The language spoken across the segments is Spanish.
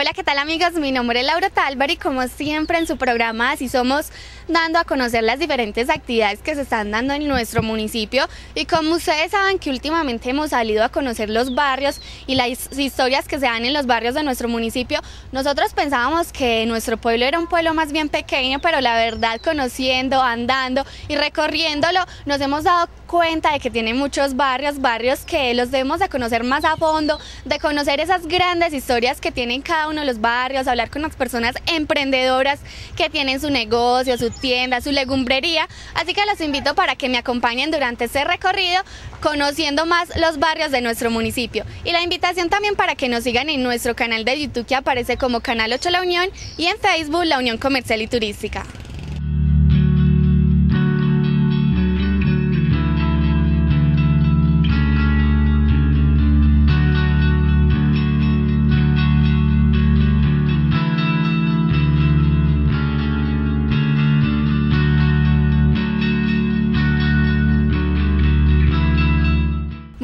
Hola, ¿qué tal amigos? Mi nombre es Laura Talbar y como siempre en su programa así somos dando a conocer las diferentes actividades que se están dando en nuestro municipio y como ustedes saben que últimamente hemos salido a conocer los barrios y las historias que se dan en los barrios de nuestro municipio, nosotros pensábamos que nuestro pueblo era un pueblo más bien pequeño, pero la verdad conociendo, andando y recorriéndolo nos hemos dado cuenta de que tiene muchos barrios, barrios que los debemos de conocer más a fondo, de conocer esas grandes historias que tienen cada uno de los barrios, hablar con las personas emprendedoras que tienen su negocio, su tienda, su legumbrería. Así que los invito para que me acompañen durante este recorrido conociendo más los barrios de nuestro municipio. Y la invitación también para que nos sigan en nuestro canal de YouTube que aparece como Canal 8 La Unión y en Facebook La Unión Comercial y Turística.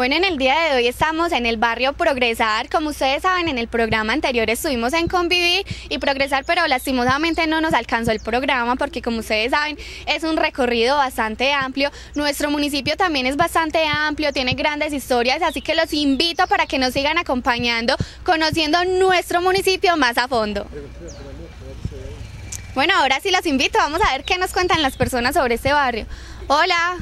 Bueno, en el día de hoy estamos en el barrio Progresar. Como ustedes saben, en el programa anterior estuvimos en Convivir y Progresar, pero lastimosamente no nos alcanzó el programa porque como ustedes saben, es un recorrido bastante amplio. Nuestro municipio también es bastante amplio, tiene grandes historias, así que los invito para que nos sigan acompañando, conociendo nuestro municipio más a fondo. Bueno, ahora sí los invito, vamos a ver qué nos cuentan las personas sobre este barrio. Hola.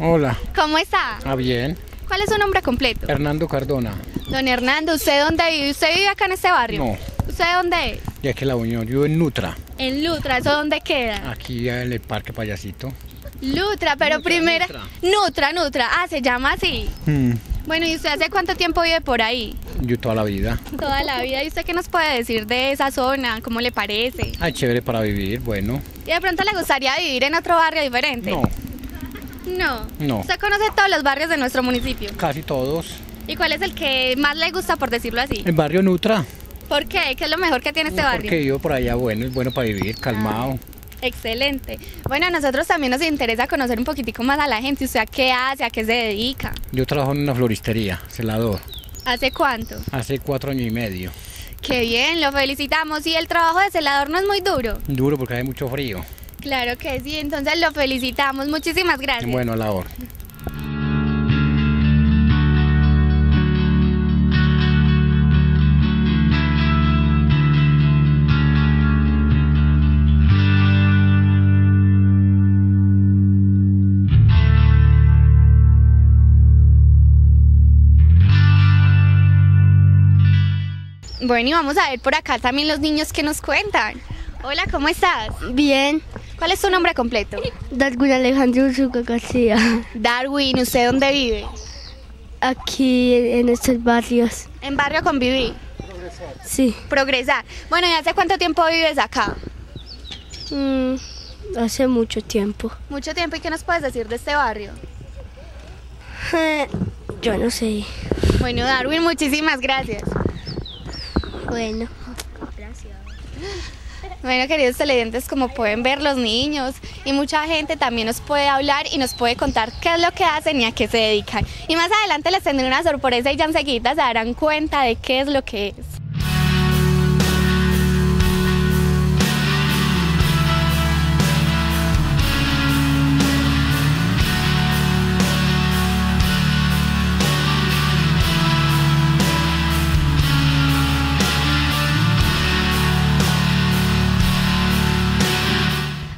Hola. ¿Cómo está? Ah, bien. ¿Cuál es su nombre completo? Hernando Cardona. Don Hernando, ¿usted dónde vive? ¿Usted vive acá en este barrio? No. ¿Usted dónde es? Ya que la Unión, yo en Nutra. ¿En Nutra? ¿Eso dónde queda? Aquí en el Parque Payasito. Lutra, pero primero. Nutra. Nutra, Ah, se llama así. Mm. Bueno, ¿y usted hace cuánto tiempo vive por ahí? Yo toda la vida. Toda la vida. ¿Y usted qué nos puede decir de esa zona? ¿Cómo le parece? Ah, chévere para vivir, bueno. ¿Y de pronto le gustaría vivir en otro barrio diferente? No, no. No. ¿Usted conoce todos los barrios de nuestro municipio? Casi todos. ¿Y cuál es el que más le gusta, por decirlo así? El barrio Nutra. ¿Por qué? ¿Qué es lo mejor que tiene este barrio? Porque vivo por allá, bueno, es bueno para vivir, calmado. Ah, excelente. Bueno, a nosotros también nos interesa conocer un poquitico más a la gente. ¿Usted sea qué hace? ¿A qué se dedica? Yo trabajo en una floristería, celador. ¿Hace cuánto? Hace cuatro años y medio. Qué bien, lo felicitamos. ¿Y el trabajo de celador no es muy duro? Duro porque hay mucho frío. Claro que sí, entonces lo felicitamos. Muchísimas gracias. Bueno, a la Bueno, y vamos a ver por acá también los niños que nos cuentan. Hola, ¿cómo estás? Bien. ¿Cuál es su nombre completo? Darwin Alejandro Urruga García. Darwin, ¿usted dónde vive? Aquí en estos barrios. ¿En barrio conviví? Progresar. Sí. Progresar. Bueno, ¿y hace cuánto tiempo vives acá? Mm, hace mucho tiempo. ¿Mucho tiempo? ¿Y qué nos puedes decir de este barrio? Eh, yo no sé. Bueno, Darwin, muchísimas gracias. Bueno, gracias. Bueno, queridos televidentes, como pueden ver los niños y mucha gente también nos puede hablar y nos puede contar qué es lo que hacen y a qué se dedican. Y más adelante les tendré una sorpresa y ya enseguida se darán cuenta de qué es lo que es.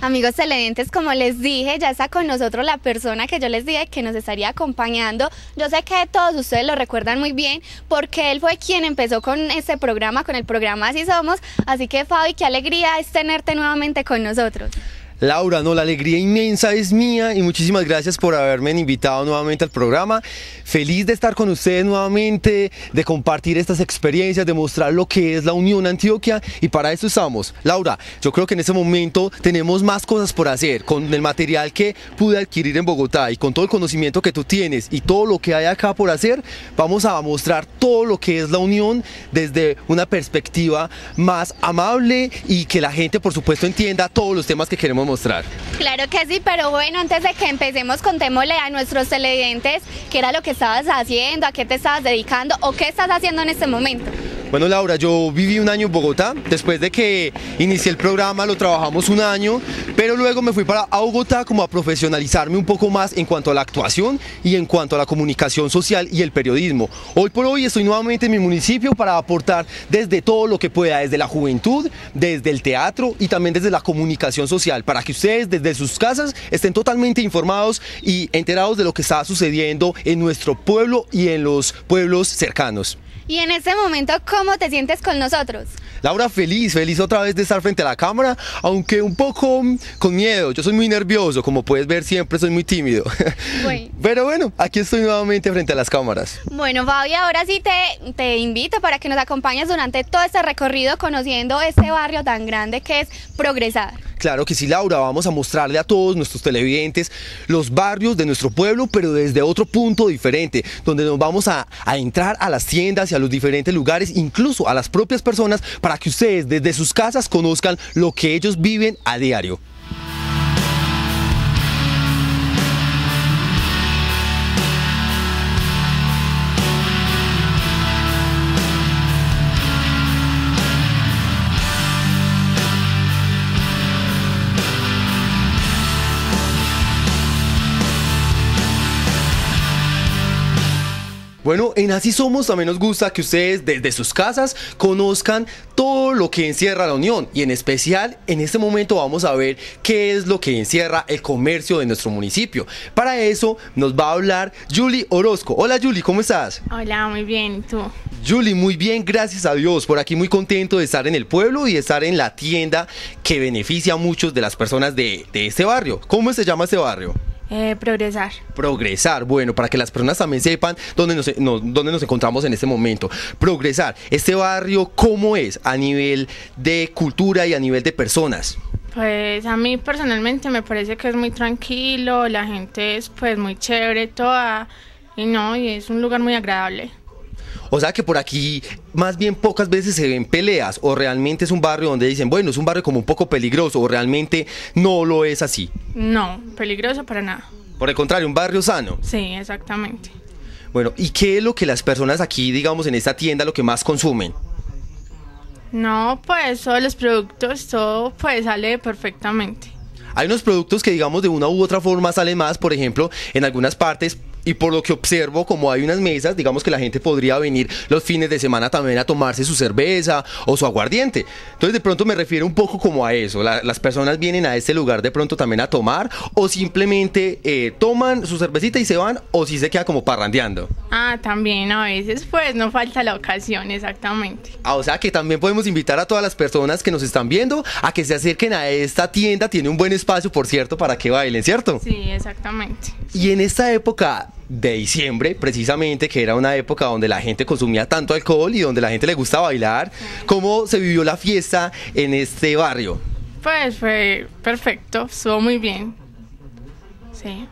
Amigos televidentes, como les dije, ya está con nosotros la persona que yo les dije que nos estaría acompañando. Yo sé que todos ustedes lo recuerdan muy bien porque él fue quien empezó con este programa, con el programa Así Somos. Así que Fabi, qué alegría es tenerte nuevamente con nosotros. Laura, no, la alegría inmensa es mía y muchísimas gracias por haberme invitado nuevamente al programa. Feliz de estar con ustedes nuevamente, de compartir estas experiencias, de mostrar lo que es la Unión Antioquia y para eso estamos. Laura, yo creo que en este momento tenemos más cosas por hacer con el material que pude adquirir en Bogotá y con todo el conocimiento que tú tienes y todo lo que hay acá por hacer, vamos a mostrar todo lo que es la Unión desde una perspectiva más amable y que la gente por supuesto entienda todos los temas que queremos mostrar. Claro que sí, pero bueno, antes de que empecemos, contémosle a nuestros televidentes qué era lo que estabas haciendo, a qué te estabas dedicando o qué estás haciendo en este momento. Bueno Laura, yo viví un año en Bogotá, después de que inicié el programa lo trabajamos un año, pero luego me fui para Bogotá como a profesionalizarme un poco más en cuanto a la actuación y en cuanto a la comunicación social y el periodismo. Hoy por hoy estoy nuevamente en mi municipio para aportar desde todo lo que pueda, desde la juventud, desde el teatro y también desde la comunicación social para que ustedes desde sus casas estén totalmente informados y enterados de lo que está sucediendo en nuestro pueblo y en los pueblos cercanos. Y en este momento, ¿cómo te sientes con nosotros? Laura, feliz, feliz otra vez de estar frente a la cámara, aunque un poco con miedo. Yo soy muy nervioso, como puedes ver, siempre soy muy tímido. Pero bueno, aquí estoy nuevamente frente a las cámaras. Bueno, Fabi, ahora sí te, te invito para que nos acompañes durante todo este recorrido conociendo este barrio tan grande que es Progresar. Claro que sí, Laura, vamos a mostrarle a todos nuestros televidentes los barrios de nuestro pueblo, pero desde otro punto diferente, donde nos vamos a, a entrar a las tiendas y a los diferentes lugares, incluso a las propias personas, para que ustedes desde sus casas conozcan lo que ellos viven a diario. Bueno, en Así Somos también nos gusta que ustedes desde sus casas conozcan todo lo que encierra la Unión y en especial en este momento vamos a ver qué es lo que encierra el comercio de nuestro municipio. Para eso nos va a hablar Julie Orozco. Hola Julie, ¿cómo estás? Hola, muy bien, ¿y tú? Julie, muy bien, gracias a Dios. Por aquí muy contento de estar en el pueblo y de estar en la tienda que beneficia a muchos de las personas de, de este barrio. ¿Cómo se llama este barrio? Eh, progresar. Progresar, bueno, para que las personas también sepan dónde nos, dónde nos encontramos en este momento. Progresar, este barrio, ¿cómo es a nivel de cultura y a nivel de personas? Pues a mí personalmente me parece que es muy tranquilo, la gente es pues muy chévere toda y no, y es un lugar muy agradable. O sea que por aquí más bien pocas veces se ven peleas o realmente es un barrio donde dicen, bueno, es un barrio como un poco peligroso o realmente no lo es así. No, peligroso para nada. Por el contrario, un barrio sano. Sí, exactamente. Bueno, ¿y qué es lo que las personas aquí, digamos, en esta tienda, lo que más consumen? No, pues todos los productos, todo pues sale perfectamente. Hay unos productos que digamos de una u otra forma salen más, por ejemplo, en algunas partes y por lo que observo, como hay unas mesas, digamos que la gente podría venir los fines de semana también a tomarse su cerveza o su aguardiente. Entonces de pronto me refiero un poco como a eso. las personas vienen a este lugar de pronto también a tomar o simplemente eh, toman su cervecita y se van o si se queda como parrandeando. Ah, también a veces pues no falta la ocasión, exactamente. Ah, o sea que también podemos invitar a todas las personas que nos están viendo a que se acerquen a esta tienda. Tiene un buen espacio, por cierto, para que bailen, ¿cierto? Sí, exactamente. Y en esta época de diciembre, precisamente, que era una época donde la gente consumía tanto alcohol y donde la gente le gusta bailar. ¿Cómo se vivió la fiesta en este barrio? Pues fue perfecto, estuvo muy bien. Sí.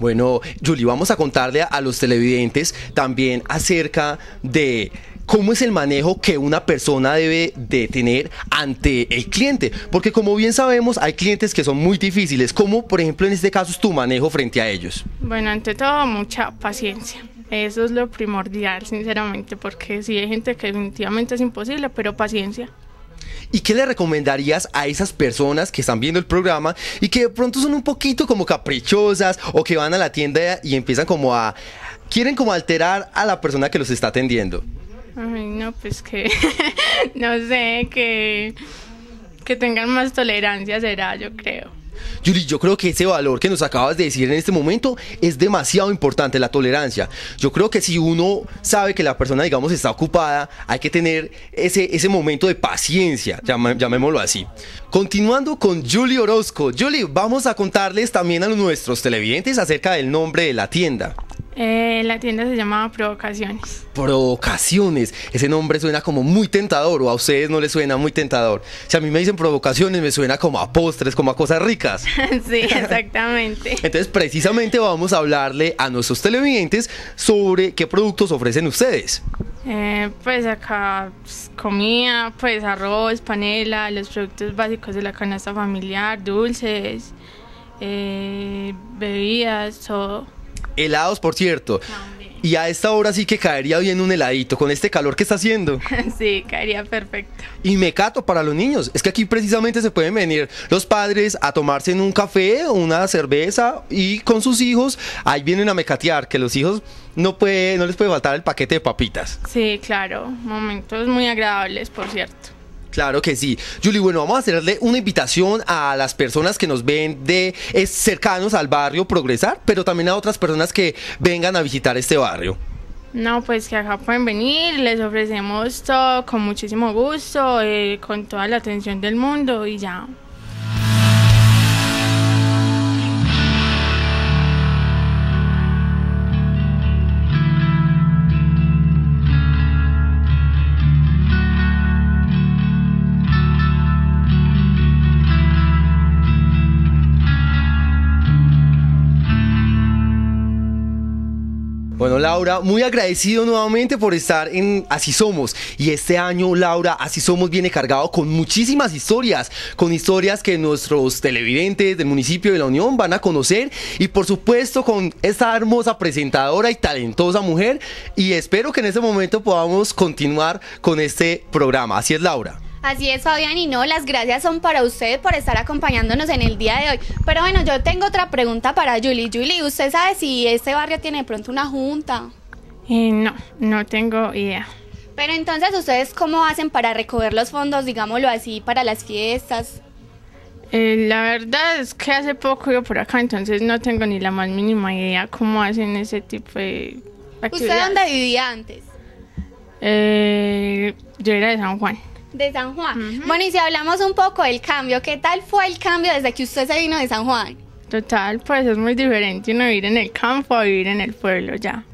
Bueno, Julie, vamos a contarle a los televidentes también acerca de cómo es el manejo que una persona debe de tener ante el cliente. Porque como bien sabemos, hay clientes que son muy difíciles. ¿Cómo, por ejemplo, en este caso es tu manejo frente a ellos? Bueno, ante todo, mucha paciencia. Eso es lo primordial, sinceramente, porque sí hay gente que definitivamente es imposible, pero paciencia. ¿Y qué le recomendarías a esas personas que están viendo el programa y que de pronto son un poquito como caprichosas o que van a la tienda y empiezan como a... quieren como alterar a la persona que los está atendiendo? Ay, no, pues que, no sé, que, que tengan más tolerancia será, yo creo. Yuri, yo creo que ese valor que nos acabas de decir en este momento es demasiado importante, la tolerancia. Yo creo que si uno sabe que la persona, digamos, está ocupada, hay que tener ese, ese momento de paciencia, llamémoslo así. Continuando con Julie Orozco. Julie, vamos a contarles también a nuestros televidentes acerca del nombre de la tienda. Eh, la tienda se llama Provocaciones. Provocaciones. Ese nombre suena como muy tentador o a ustedes no les suena muy tentador. Si a mí me dicen provocaciones me suena como a postres, como a cosas ricas. sí, exactamente. Entonces precisamente vamos a hablarle a nuestros televidentes sobre qué productos ofrecen ustedes. Eh, pues acá pues, comida, pues arroz, panela, los productos básicos de la canasta familiar, dulces, eh, bebidas, todo. Helados, por cierto. y a esta hora sí que caería bien un heladito, con este calor que está haciendo. Sí, caería perfecto. Y mecato para los niños. Es que aquí precisamente se pueden venir los padres a tomarse en un café o una cerveza y con sus hijos ahí vienen a mecatear, que los hijos no, puede, no les puede faltar el paquete de papitas. Sí, claro. Momentos muy agradables, por cierto. Claro que sí. Juli. bueno, vamos a hacerle una invitación a las personas que nos ven de cercanos al barrio Progresar, pero también a otras personas que vengan a visitar este barrio. No, pues que acá pueden venir, les ofrecemos todo con muchísimo gusto, eh, con toda la atención del mundo y ya. Bueno, Laura, muy agradecido nuevamente por estar en Así Somos. Y este año, Laura, Así Somos viene cargado con muchísimas historias, con historias que nuestros televidentes del municipio de La Unión van a conocer. Y por supuesto, con esta hermosa presentadora y talentosa mujer. Y espero que en este momento podamos continuar con este programa. Así es, Laura. Así es, Fabián, y no, las gracias son para ustedes por estar acompañándonos en el día de hoy. Pero bueno, yo tengo otra pregunta para Julie. Julie, ¿usted sabe si este barrio tiene de pronto una junta? Eh, no, no tengo idea. Pero entonces, ¿ustedes cómo hacen para recoger los fondos, digámoslo así, para las fiestas? Eh, la verdad es que hace poco yo por acá, entonces no tengo ni la más mínima idea cómo hacen ese tipo de actividades. ¿Usted dónde vivía antes? Eh, yo era de San Juan de San Juan. Bueno, y si hablamos un poco del cambio, ¿qué tal fue el cambio desde que usted se vino de San Juan? Total, pues es muy diferente uno vivir en el campo a vivir en el pueblo ya.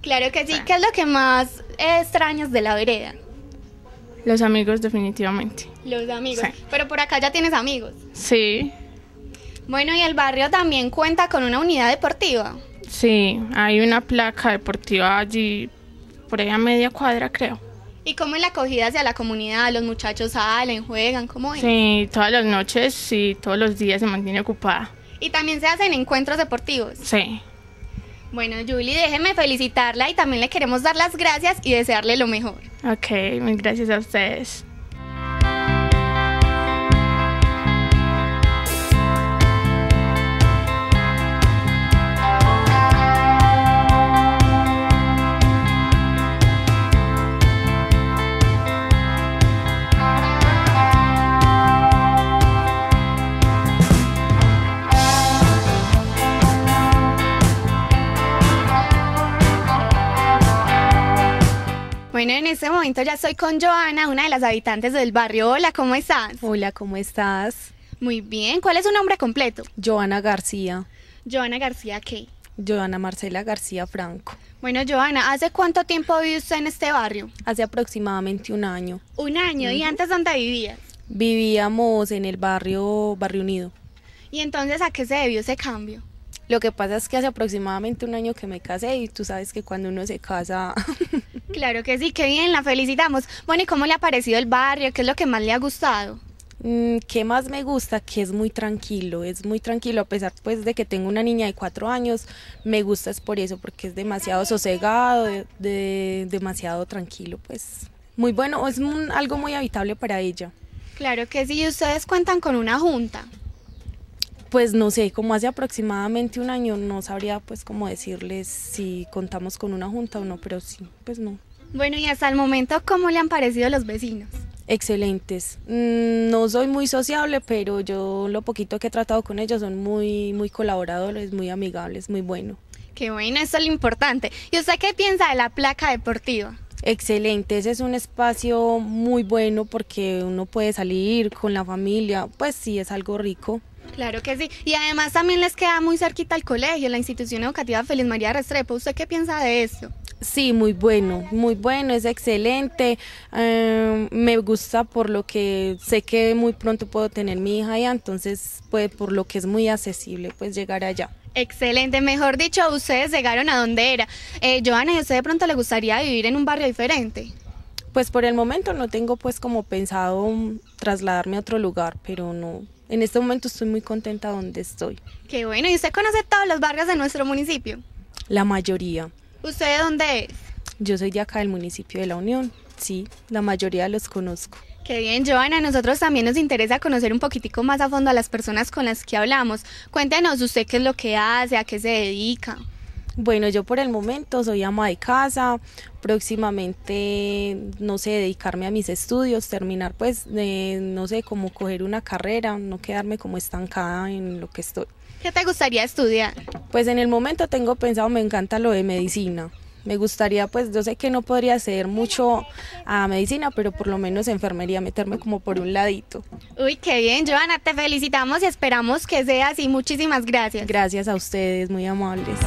Claro que sí, ¿qué es lo que más extrañas de la vereda? Los amigos, definitivamente. Los amigos. Pero por acá ya tienes amigos. Sí. Bueno, y el barrio también cuenta con una unidad deportiva. Sí, hay una placa deportiva allí, por ahí media cuadra creo. ¿Y cómo es la acogida hacia la comunidad? ¿Los muchachos salen, juegan? ¿Cómo es? Sí, todas las noches y todos los días se mantiene ocupada. ¿Y también se hacen encuentros deportivos? Sí. Bueno, Julie, déjeme felicitarla y también le queremos dar las gracias y desearle lo mejor. Ok, gracias a ustedes. Bueno, en este momento ya estoy con Joana, una de las habitantes del barrio. Hola, ¿cómo estás? Hola, ¿cómo estás? Muy bien, ¿cuál es su nombre completo? Joana García. Joana García, ¿qué? Joana Marcela García Franco. Bueno, Joana, ¿hace cuánto tiempo vive usted en este barrio? Hace aproximadamente un año. ¿Un año? ¿Y antes dónde vivías? Vivíamos en el barrio Barrio Unido. ¿Y entonces a qué se debió ese cambio? Lo que pasa es que hace aproximadamente un año que me casé y tú sabes que cuando uno se casa... claro que sí, qué bien, la felicitamos. Bueno, ¿y cómo le ha parecido el barrio? ¿Qué es lo que más le ha gustado? Mm, ¿Qué más me gusta? Que es muy tranquilo, es muy tranquilo, a pesar pues de que tengo una niña de cuatro años, me gusta es por eso, porque es demasiado sosegado, demasiado tranquilo, pues muy bueno, es algo muy habitable para ella. Claro que sí, ustedes cuentan con una junta pues no sé, como hace aproximadamente un año, no sabría pues como decirles si contamos con una junta o no, pero sí, pues no. Bueno, y hasta el momento, ¿cómo le han parecido los vecinos? Excelentes. Mm, no soy muy sociable, pero yo lo poquito que he tratado con ellos son muy, muy colaboradores, muy amigables, muy bueno. Qué bueno, eso es lo importante. ¿Y usted qué piensa de la placa deportiva? Excelente, ese es un espacio muy bueno porque uno puede salir con la familia, pues sí, es algo rico. Claro que sí. Y además también les queda muy cerquita el colegio, la institución educativa Feliz María Restrepo. ¿Usted qué piensa de eso? Sí, muy bueno, muy bueno, es excelente. Em, me gusta por lo que sé que muy pronto puedo tener mi hija allá, entonces pues por lo que es muy accesible pues llegar allá. Excelente, mejor dicho, ustedes llegaron a donde era. Eh, Joana, ¿y a usted de pronto le gustaría vivir en un barrio diferente? Pues por el momento no tengo pues como pensado mm, trasladarme a otro lugar, pero no, en este momento estoy muy contenta donde estoy. Qué bueno, ¿y usted conoce todos los barrios de nuestro municipio? La mayoría. ¿Usted de dónde es? Yo soy de acá del municipio de La Unión, sí, la mayoría los conozco. Qué bien, Joana. A nosotros también nos interesa conocer un poquitico más a fondo a las personas con las que hablamos. Cuéntenos usted qué es lo que hace, a qué se dedica. Bueno, yo por el momento soy ama de casa, próximamente, no sé, dedicarme a mis estudios, terminar pues, no sé, como coger una carrera, no quedarme como estancada en lo que estoy. ¿Qué te gustaría estudiar? Pues en el momento tengo pensado, me encanta lo de medicina. Me gustaría, pues yo sé que no podría acceder mucho a medicina, pero por lo menos enfermería, meterme como por un ladito. Uy, qué bien, Joana, te felicitamos y esperamos que sea así. Muchísimas gracias. Gracias a ustedes, muy amables.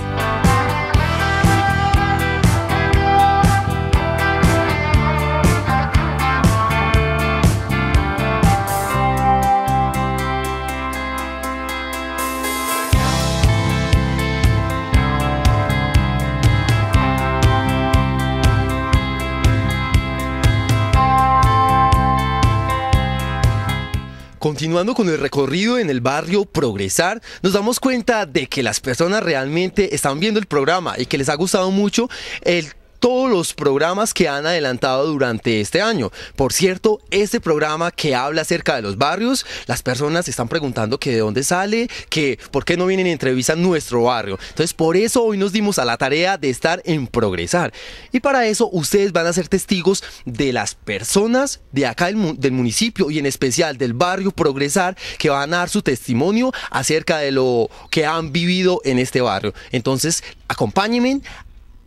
Continuando con el recorrido en el barrio Progresar, nos damos cuenta de que las personas realmente están viendo el programa y que les ha gustado mucho el todos los programas que han adelantado durante este año. Por cierto, este programa que habla acerca de los barrios, las personas están preguntando que de dónde sale, que por qué no vienen y entrevistan nuestro barrio. Entonces, por eso hoy nos dimos a la tarea de estar en progresar. Y para eso ustedes van a ser testigos de las personas de acá del municipio y en especial del barrio Progresar que van a dar su testimonio acerca de lo que han vivido en este barrio. Entonces, acompáñenme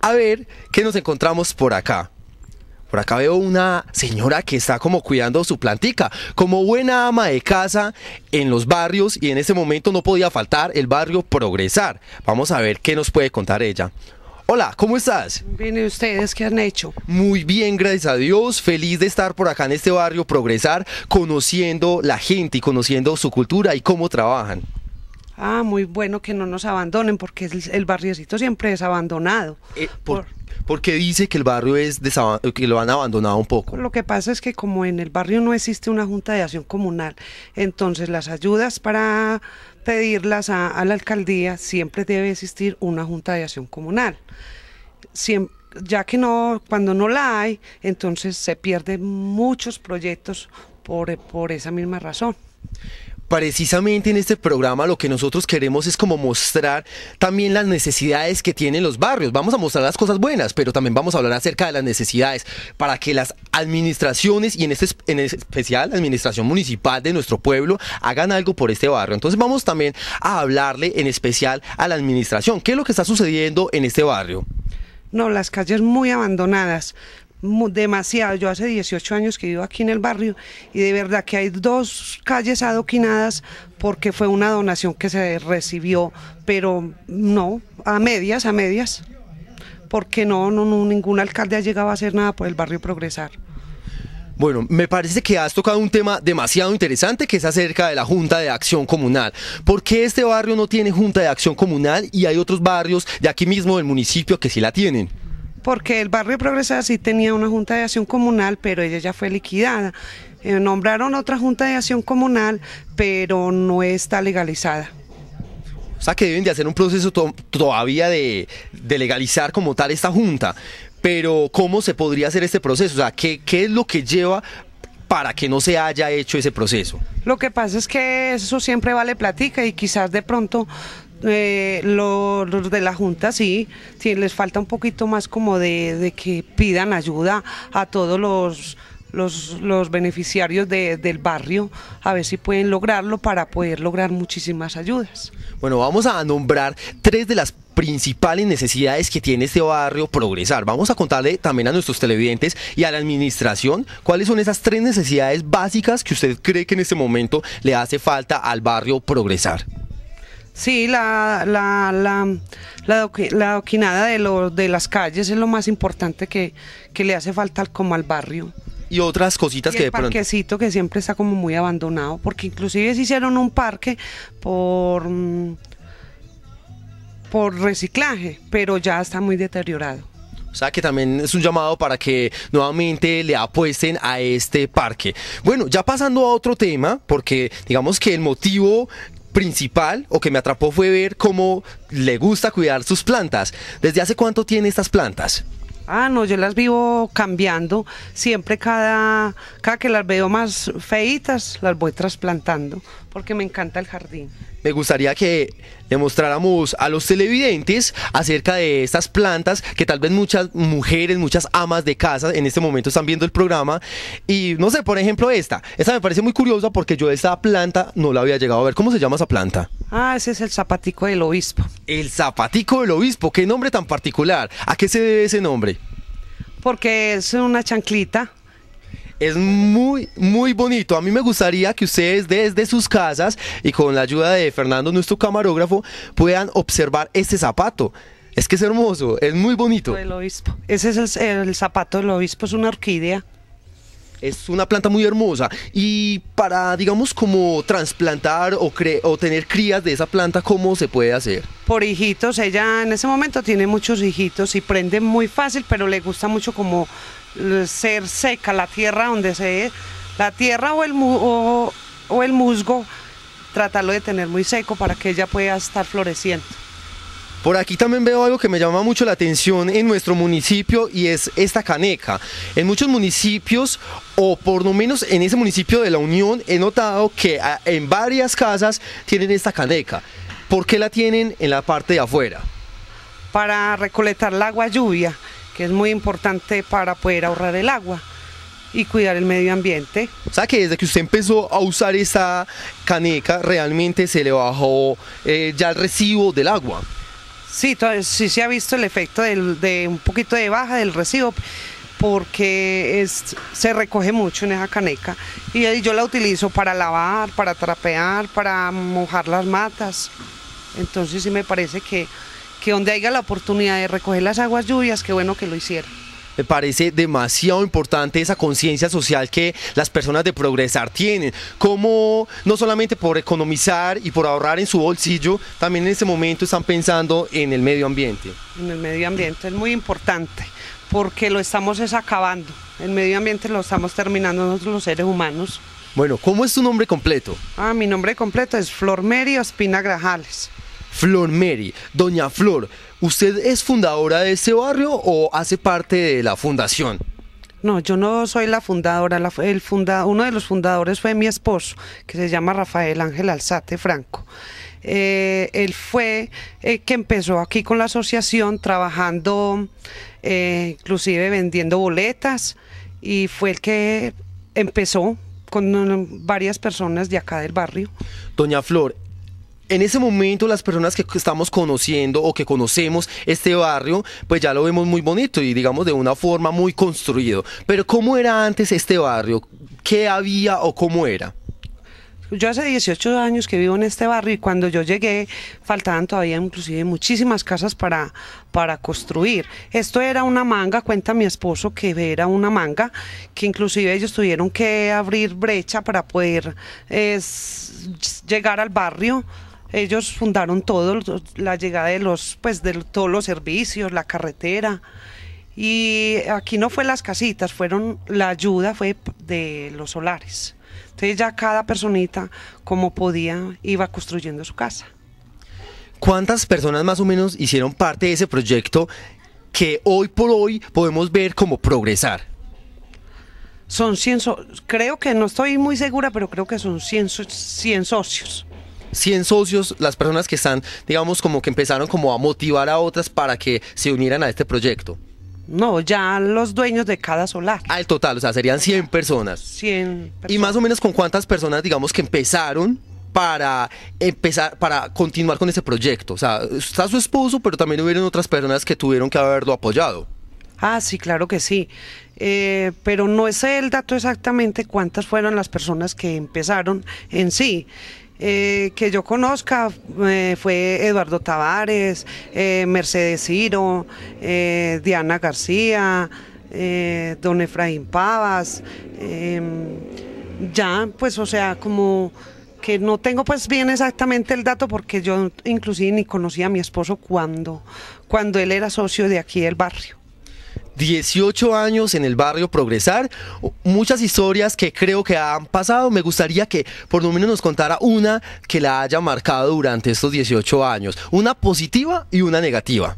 a ver qué nos encontramos por acá. Por acá veo una señora que está como cuidando su plantica, como buena ama de casa en los barrios y en ese momento no podía faltar el barrio Progresar. Vamos a ver qué nos puede contar ella. Hola, ¿cómo estás? Bien, ustedes qué han hecho? Muy bien, gracias a Dios. Feliz de estar por acá en este barrio Progresar, conociendo la gente y conociendo su cultura y cómo trabajan. Ah, muy bueno que no nos abandonen porque el, barriocito siempre es abandonado. Eh, por, porque dice que el barrio es que lo han abandonado un poco. Lo que pasa es que como en el barrio no existe una junta de acción comunal, entonces las ayudas para pedirlas a, la alcaldía siempre debe existir una junta de acción comunal. ya que no, cuando no la hay, entonces se pierden muchos proyectos por, por esa misma razón precisamente en este programa lo que nosotros queremos es como mostrar también las necesidades que tienen los barrios. Vamos a mostrar las cosas buenas, pero también vamos a hablar acerca de las necesidades para que las administraciones y en este en especial la administración municipal de nuestro pueblo hagan algo por este barrio. Entonces vamos también a hablarle en especial a la administración, qué es lo que está sucediendo en este barrio. No, las calles muy abandonadas demasiado. Yo hace 18 años que vivo aquí en el barrio y de verdad que hay dos calles adoquinadas porque fue una donación que se recibió, pero no, a medias, a medias, porque no, no, no ningún alcalde ha llegado a hacer nada por el barrio progresar. Bueno, me parece que has tocado un tema demasiado interesante que es acerca de la Junta de Acción Comunal. ¿Por qué este barrio no tiene Junta de Acción Comunal y hay otros barrios de aquí mismo del municipio que sí la tienen? porque el barrio Progresada sí tenía una junta de acción comunal, pero ella ya fue liquidada. Eh, nombraron otra junta de acción comunal, pero no está legalizada. O sea que deben de hacer un proceso todavía de, legalizar como tal esta junta. Pero ¿cómo se podría hacer este proceso? O sea, ¿qué, qué es lo que lleva para que no se haya hecho ese proceso? Lo que pasa es que eso siempre vale platica y quizás de pronto eh, los, de la Junta sí, sí, les falta un poquito más como de, que pidan ayuda a todos los, beneficiarios del barrio, a ver si pueden lograrlo para poder lograr muchísimas ayudas. Bueno, vamos a nombrar tres de las principales necesidades que tiene este barrio progresar. Vamos a contarle también a nuestros televidentes y a la administración cuáles son esas tres necesidades básicas que usted cree que en este momento le hace falta al barrio progresar. Sí, la, la, la, doquinada de, de las calles es lo más importante que, le hace falta como al barrio. Y otras cositas que de pronto... parquecito que siempre está como muy abandonado, porque inclusive se hicieron un parque por, mm, por reciclaje, pero ya está muy deteriorado. O sea que también es un llamado para que nuevamente le apuesten a este parque. Bueno, ya pasando a otro tema, porque digamos que el motivo principal o que me atrapó fue ver cómo le gusta cuidar sus plantas. ¿Desde hace cuánto tiene estas plantas? Ah, no, yo las vivo cambiando. Siempre cada, cada que las veo más feitas, las voy trasplantando porque me encanta el jardín. Me gustaría que le mostráramos a los televidentes acerca de estas plantas que tal vez muchas mujeres, muchas amas de casa en este momento están viendo el programa. Y no sé, por ejemplo, esta. Esta me parece muy curiosa porque yo esta planta no la había llegado a ver. ¿Cómo se llama esa planta? Ah, ese es el zapatico del obispo. El zapatico del obispo, qué nombre tan particular. ¿A qué se debe ese nombre? Porque es una chanclita es muy, muy bonito. A mí me gustaría que ustedes desde sus casas y con la ayuda de Fernando, nuestro camarógrafo, puedan observar este zapato. Es que es hermoso, es muy bonito. El obispo. Ese es el, zapato del obispo, es una orquídea. Es una planta muy hermosa y para, digamos, como trasplantar o, o tener crías de esa planta, ¿cómo se puede hacer? Por hijitos, ella en ese momento tiene muchos hijitos y prende muy fácil, pero le gusta mucho como ser seca la tierra donde se la tierra o el, o, o el musgo, tratarlo de tener muy seco para que ella pueda estar floreciendo. Por aquí también veo algo que me llama mucho la atención en nuestro municipio y es esta caneca. En muchos municipios, o por lo menos en ese municipio de la Unión, he notado que ah, en varias casas tienen esta caneca. ¿Por qué la tienen en la parte de afuera? Para recolectar la agua lluvia que es muy importante para poder ahorrar el agua y cuidar el medio ambiente. O sea que desde que usted empezó a usar esta caneca realmente se le bajó eh, ya el recibo del agua. Sí, sí se ha visto el efecto de un poquito de baja del recibo porque se recoge mucho en esa caneca y yo la utilizo para lavar, para trapear, para mojar las matas. Entonces sí me parece que que donde haya la oportunidad de recoger las aguas lluvias, qué bueno que lo hicieron. Me parece demasiado importante esa conciencia social que las personas de Progresar tienen. Como no solamente por economizar y por ahorrar en su bolsillo, también en este momento están pensando en el medio ambiente. En el medio ambiente es muy importante porque lo estamos desacabando. El medio ambiente lo estamos terminando nosotros los seres humanos. Bueno, ¿cómo es tu nombre completo? Ah, mi nombre completo es Flor Merio Espina Grajales. Flor Mary. Doña Flor, ¿usted es fundadora de este barrio o hace parte de la fundación? No, yo no soy la fundadora, el uno de los fundadores fue mi esposo, que se llama Rafael Ángel Alzate Franco. Eh, él fue eh, que empezó aquí con la asociación trabajando, eh, inclusive vendiendo boletas, y fue el que empezó con eh, varias personas de acá del barrio. Doña Flor, en ese momento las personas que estamos conociendo o que conocemos este barrio, pues ya lo vemos muy bonito y digamos de una forma muy construido. Pero ¿cómo era antes este barrio? ¿Qué había o cómo era? Yo hace 18 años que vivo en este barrio y cuando yo llegué faltaban todavía inclusive muchísimas casas para, para construir. Esto era una manga, cuenta mi esposo que era una manga, que inclusive ellos tuvieron que abrir brecha para poder eh, llegar al barrio ellos fundaron todo, la llegada de los, pues de todos los servicios, la carretera. Y aquí no fue las casitas, fueron la ayuda fue de los solares. Entonces ya cada personita como podía iba construyendo su casa. ¿Cuántas personas más o menos hicieron parte de ese proyecto que hoy por hoy podemos ver como progresar? Son 100, creo que no estoy muy segura, pero creo que son 100, 100 socios. 100 socios las personas que están, digamos, como que empezaron como a motivar a otras para que se unieran a este proyecto? No, ya los dueños de cada solar. Al ah, total, o sea, serían 100 personas. 100 ¿Y más o menos con cuántas personas, digamos, que empezaron para empezar, para continuar con ese proyecto? O sea, está su esposo, pero también hubieron otras personas que tuvieron que haberlo apoyado. Ah, sí, claro que sí. Eh, pero no es el dato exactamente cuántas fueron las personas que empezaron en sí. Eh, que yo conozca eh, fue Eduardo Tavares, eh, Mercedes Ciro, Diana García, Don Efraín Pavas, em, ya pues o sea como que no tengo pues bien exactamente el dato porque yo inclusive ni conocía a mi esposo cuando, cuando él era socio de aquí del barrio. 18 años en el barrio Progresar, muchas historias que creo que han pasado, me gustaría que por lo menos nos contara una que la haya marcado durante estos 18 años, una positiva y una negativa.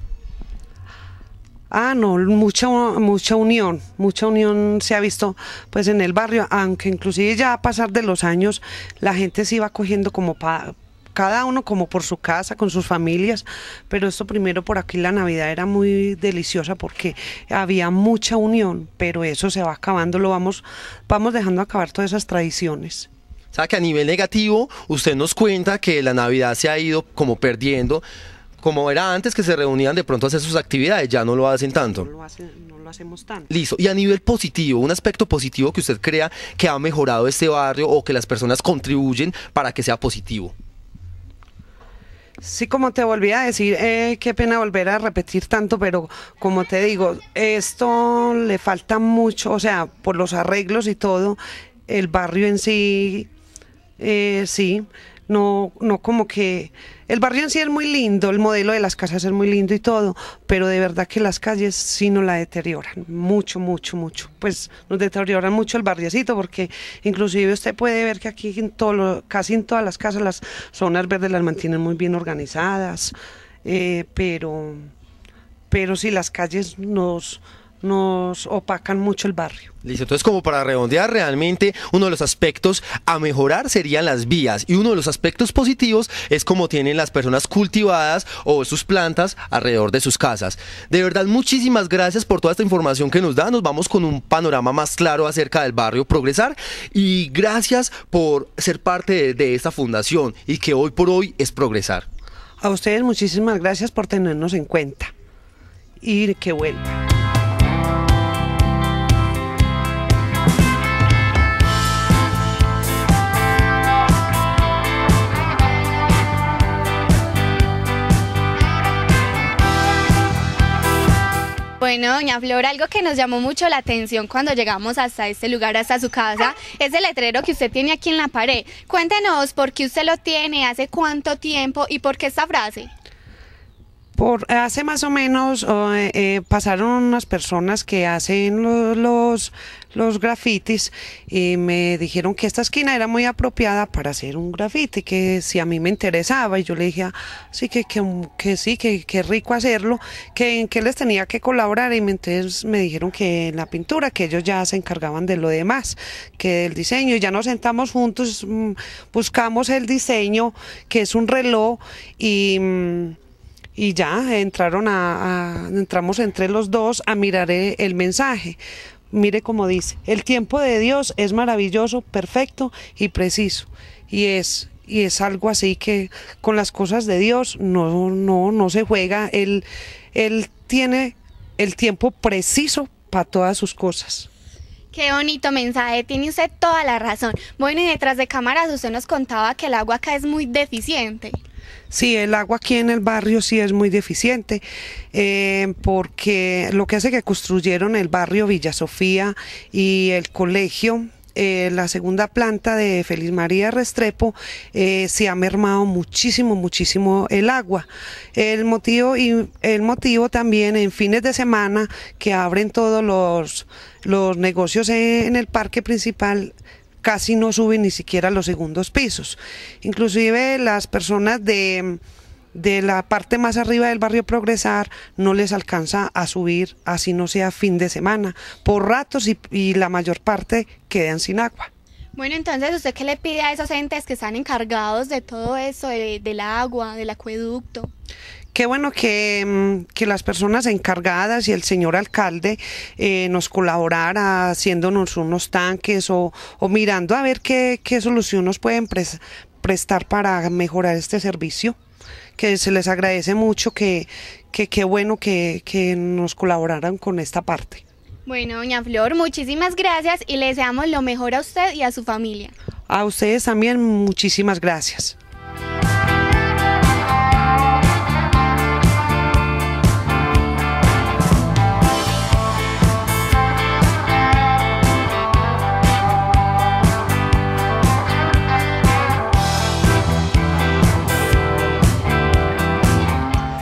Ah, no, mucha, mucha unión, mucha unión se ha visto pues en el barrio, aunque inclusive ya a pasar de los años la gente se iba cogiendo como pa cada uno como por su casa, con sus familias, pero esto primero por aquí la Navidad era muy deliciosa porque había mucha unión, pero eso se va acabando, lo vamos, vamos dejando acabar todas esas tradiciones. O sea que a nivel negativo, usted nos cuenta que la Navidad se ha ido como perdiendo como era antes que se reunían de pronto hacer sus actividades, ya no lo hacen tanto. no lo, hacemos tanto. Listo. Y a nivel positivo, un aspecto positivo que usted crea que ha mejorado este barrio o que las personas contribuyen para que sea positivo. Sí, como te volví a decir, eh, qué pena volver a repetir tanto, pero como te digo, esto le falta mucho, o sea, por los arreglos y todo, el barrio en sí, eh, sí, no, no como que el barrio en sí es muy lindo, el modelo de las casas es muy lindo y todo, pero de verdad que las calles sí nos la deterioran mucho, mucho, mucho. Pues nos deterioran mucho el barriecito porque inclusive usted puede ver que aquí en todo casi en todas las casas las zonas verdes las mantienen muy bien organizadas, eh, pero pero si las calles nos nos opacan mucho el barrio. Listo, entonces como para redondear realmente uno de los aspectos a mejorar serían las vías y uno de los aspectos positivos es como tienen las personas cultivadas o sus plantas alrededor de sus casas. De verdad, muchísimas gracias por toda esta información que nos da, nos vamos con un panorama más claro acerca del barrio Progresar y gracias por ser parte de, esta fundación y que hoy por hoy es Progresar. A ustedes muchísimas gracias por tenernos en cuenta y que vuelva. Bueno, doña Flor, algo que nos llamó mucho la atención cuando llegamos hasta este lugar, hasta su casa, es el letrero que usted tiene aquí en la pared. Cuéntenos por qué usted lo tiene, hace cuánto tiempo y por qué esta frase hace más o menos eh, eh, pasaron unas personas que hacen los, los, grafitis y me dijeron que esta esquina era muy apropiada para hacer un grafiti, que si a mí me interesaba y yo le dije, ah, sí, que, sí, que, rico hacerlo, que en qué les tenía que colaborar y entonces me dijeron que en la pintura, que ellos ya se encargaban de lo demás, que del diseño, y ya nos sentamos juntos, mm, buscamos el diseño, que es un reloj y... Mm, y ya entraron a, entramos entre los dos a mirar eh, el mensaje. Mire cómo dice, el tiempo de Dios es maravilloso, perfecto y preciso. Y es y es algo así que con las cosas de Dios no no no se juega, él él tiene el tiempo preciso para todas sus cosas. Qué bonito mensaje, tiene usted toda la razón. Bueno, y detrás de cámaras usted nos contaba que el agua acá es muy deficiente. Sí, el agua aquí en el barrio sí es muy deficiente, eh, porque lo que hace que construyeron el barrio Villa Sofía y el colegio eh, la segunda planta de Feliz María Restrepo eh, se ha mermado muchísimo, muchísimo el agua. El motivo, y el motivo también en fines de semana que abren todos los, los negocios en el parque principal casi no suben ni siquiera los segundos pisos. Inclusive las personas de la parte más arriba del barrio Progresar no les alcanza a subir, así no sea fin de semana, por ratos y, y, la mayor parte quedan sin agua. Bueno, entonces, ¿usted qué le pide a esos entes que están encargados de todo eso, de, del agua, del acueducto? Qué bueno mm, que, las personas encargadas y el señor alcalde eh, nos colaborara haciéndonos unos tanques o, mirando a ver qué, qué solución nos pueden prestar para mejorar este servicio que se les agradece mucho, que qué bueno que, que, nos colaboraran con esta parte. Bueno, doña Flor, muchísimas gracias y le deseamos lo mejor a usted y a su familia. A ustedes también muchísimas gracias.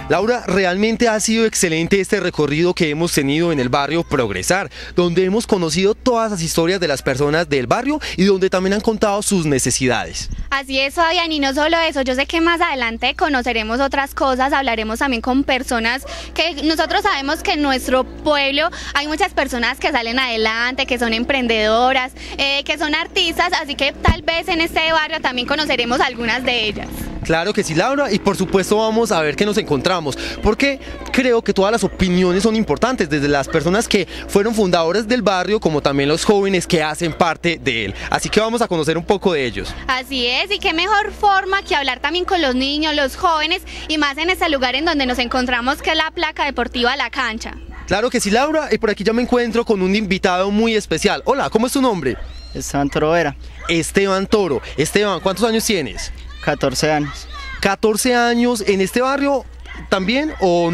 Laura, realmente ha sido excelente este recorrido que hemos tenido en el barrio Progresar, donde hemos conocido todas las historias de las personas del barrio y donde también han contado sus necesidades. Así es, Fabián, y no solo eso, yo sé que más adelante conoceremos otras cosas, hablaremos también con personas que nosotros sabemos que en nuestro pueblo hay muchas personas que salen adelante, que son emprendedoras, eh, que son artistas, así que tal vez en este barrio también conoceremos algunas de ellas. Claro que sí, Laura, y por supuesto vamos a ver qué nos encontramos, porque creo que todas las opiniones son importantes, desde las personas que fueron fundadores del barrio, como también los jóvenes que hacen parte de él. Así que vamos a conocer un poco de ellos. Así es, y qué mejor forma que hablar también con los niños, los jóvenes, y más en este lugar en donde nos encontramos, que es la placa deportiva La Cancha. Claro que sí, Laura, y por aquí ya me encuentro con un invitado muy especial. Hola, ¿cómo es tu nombre? Esteban Toro Vera. Esteban Toro. Esteban, ¿cuántos años tienes? 14 años. 14 años en este barrio también o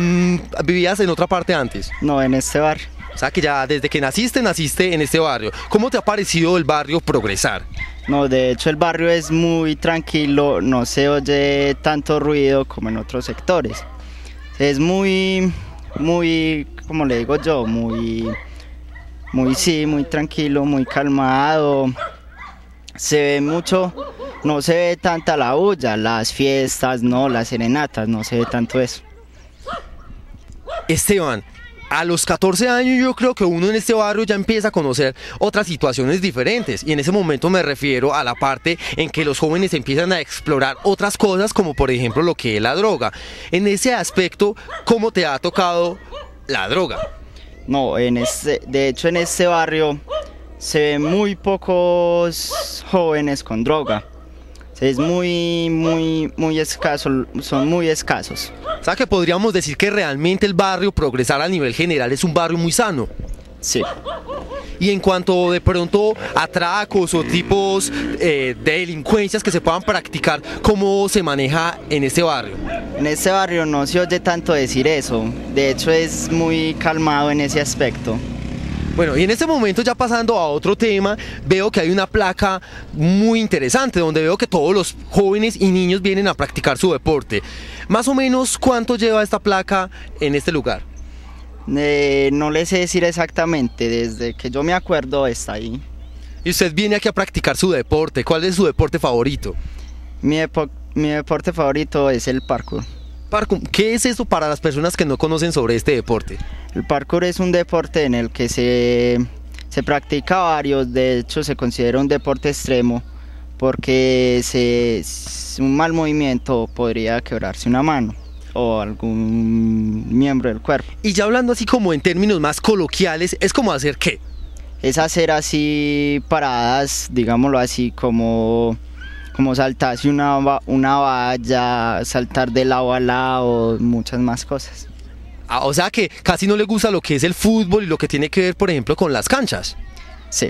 vivías en otra parte antes? No, en este barrio. O sea que ya desde que naciste, naciste en este barrio. ¿Cómo te ha parecido el barrio progresar? No, de hecho el barrio es muy tranquilo, no se oye tanto ruido como en otros sectores. Es muy, muy, como le digo yo, muy, muy sí, muy tranquilo, muy calmado. Se ve mucho, no se ve tanta la bulla, las fiestas, no, las serenatas, no se ve tanto eso. Esteban, a los 14 años yo creo que uno en este barrio ya empieza a conocer otras situaciones diferentes y en ese momento me refiero a la parte en que los jóvenes empiezan a explorar otras cosas como por ejemplo lo que es la droga. En ese aspecto, ¿cómo te ha tocado la droga? No, en este, de hecho en este barrio se ven muy pocos jóvenes con droga es muy, muy, muy escaso, son muy escasos. O que podríamos decir que realmente el barrio Progresar a nivel general es un barrio muy sano. Sí. Y en cuanto de pronto atracos o tipos de eh, delincuencias que se puedan practicar, ¿cómo se maneja en este barrio? En este barrio no se oye tanto decir eso, de hecho es muy calmado en ese aspecto. Bueno, y en este momento ya pasando a otro tema, veo que hay una placa muy interesante donde veo que todos los jóvenes y niños vienen a practicar su deporte. Más o menos, ¿cuánto lleva esta placa en este lugar? Eh, no le sé decir exactamente, desde que yo me acuerdo está ahí. Y usted viene aquí a practicar su deporte, ¿cuál es su deporte favorito? Mi, mi deporte favorito es el parkour. Parkour, ¿qué es eso para las personas que no conocen sobre este deporte? El parkour es un deporte en el que se, practica varios, de hecho se considera un deporte extremo porque un mal movimiento podría quebrarse una mano o algún miembro del cuerpo. Y ya hablando así como en términos más coloquiales, ¿es como hacer qué? Es hacer así paradas, digámoslo así, como como saltarse una, una valla, saltar de lado a lado, muchas más cosas. Ah, o sea que casi no le gusta lo que es el fútbol y lo que tiene que ver, por ejemplo, con las canchas. Sí.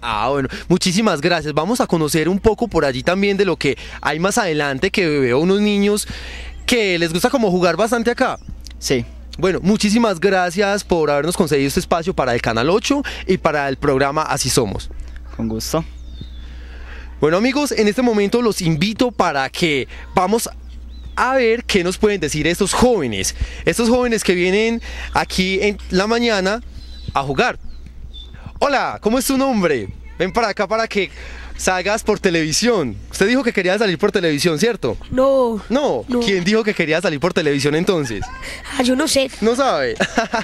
Ah, bueno, muchísimas gracias. Vamos a conocer un poco por allí también de lo que hay más adelante, que veo unos niños que les gusta como jugar bastante acá. Sí. Bueno, muchísimas gracias por habernos concedido este espacio para el Canal 8 y para el programa Así Somos. Con gusto. Bueno amigos, en este momento los invito para que vamos a ver qué nos pueden decir estos jóvenes. Estos jóvenes que vienen aquí en la mañana a jugar. Hola, ¿cómo es tu nombre? Ven para acá para que sagas por televisión. Usted dijo que quería salir por televisión, ¿cierto? No. No. ¿Quién dijo que quería salir por televisión entonces? Ah, yo no sé. No sabe.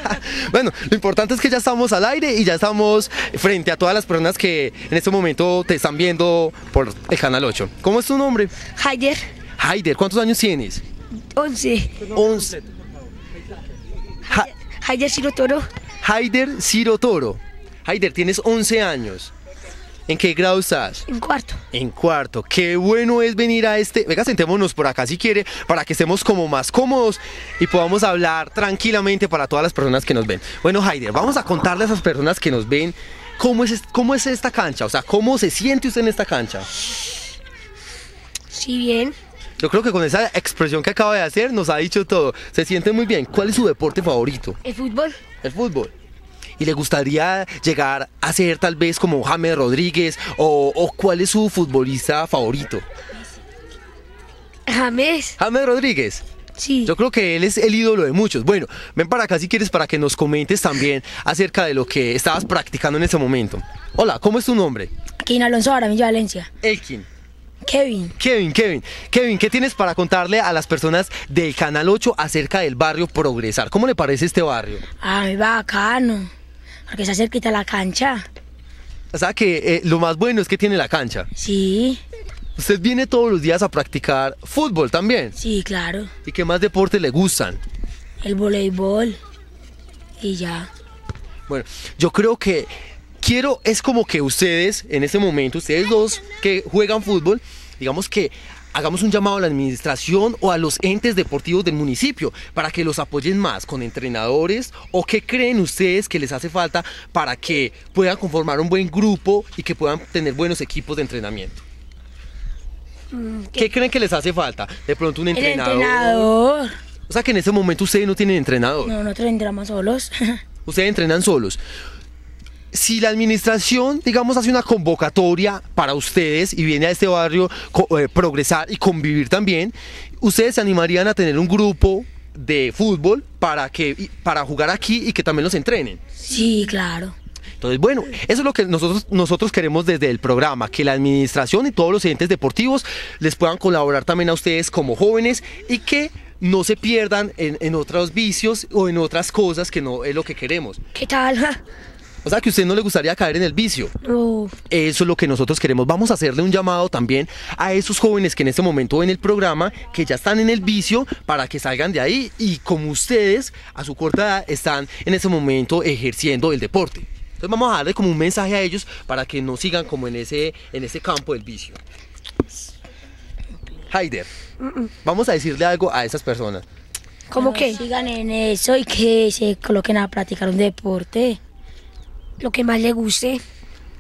bueno, lo importante es que ya estamos al aire y ya estamos frente a todas las personas que en este momento te están viendo por el canal 8. ¿Cómo es tu nombre? Haider. Haider, ¿cuántos años tienes? 11. 11. Haider Ciro Toro. Haider Ciro Toro. Haider, tienes 11 años. ¿En qué grado estás? En cuarto. En cuarto. Qué bueno es venir a este. Venga, sentémonos por acá si quiere, para que estemos como más cómodos y podamos hablar tranquilamente para todas las personas que nos ven. Bueno, Heider, vamos a contarle a esas personas que nos ven cómo es, cómo es esta cancha. O sea, ¿cómo se siente usted en esta cancha? Sí, bien. Yo creo que con esa expresión que acaba de hacer nos ha dicho todo. Se siente muy bien. ¿Cuál es su deporte favorito? El fútbol. El fútbol y le gustaría llegar a ser tal vez como James Rodríguez o, cuál es su futbolista favorito? James. James Rodríguez. Sí. Yo creo que él es el ídolo de muchos. Bueno, ven para acá si quieres para que nos comentes también acerca de lo que estabas practicando en ese momento. Hola, ¿cómo es tu nombre? Kevin Alonso Aramillo Valencia. Elkin. Kevin. Kevin, Kevin. Kevin, ¿qué tienes para contarle a las personas del Canal 8 acerca del barrio Progresar? ¿Cómo le parece este barrio? Ay, bacano porque está cerquita la cancha. O sea que eh, lo más bueno es que tiene la cancha. Sí. Usted viene todos los días a practicar fútbol también. Sí, claro. ¿Y qué más deporte le gustan? El voleibol. Y ya. Bueno, yo creo que quiero, es como que ustedes, en este momento, ustedes dos que juegan fútbol, digamos que hagamos un llamado a la administración o a los entes deportivos del municipio para que los apoyen más con entrenadores o qué creen ustedes que les hace falta para que puedan conformar un buen grupo y que puedan tener buenos equipos de entrenamiento. Mm, ¿Qué, creen que les hace falta? De pronto un entrenador. entrenador. O sea que en ese momento ustedes no tienen entrenador. No, nosotros entrenamos solos. ustedes entrenan solos si la administración, digamos, hace una convocatoria para ustedes y viene a este barrio eh, progresar y convivir también, ¿ustedes se animarían a tener un grupo de fútbol para, que, para jugar aquí y que también los entrenen? Sí, claro. Entonces, bueno, eso es lo que nosotros, nosotros queremos desde el programa, que la administración y todos los entes deportivos les puedan colaborar también a ustedes como jóvenes y que no se pierdan en, en otros vicios o en otras cosas que no es lo que queremos. ¿Qué tal? O sea, que a usted no le gustaría caer en el vicio. Eso es lo que nosotros queremos. Vamos a hacerle un llamado también a esos jóvenes que en este momento ven el programa, que ya están en el vicio, para que salgan de ahí y como ustedes, a su corta edad, están en ese momento ejerciendo el deporte. Entonces vamos a darle como un mensaje a ellos para que no sigan como en ese, en ese campo del vicio. Haider, vamos a decirle algo a esas personas. ¿Cómo que? Sigan en eso y que se coloquen a practicar un deporte lo que más le guste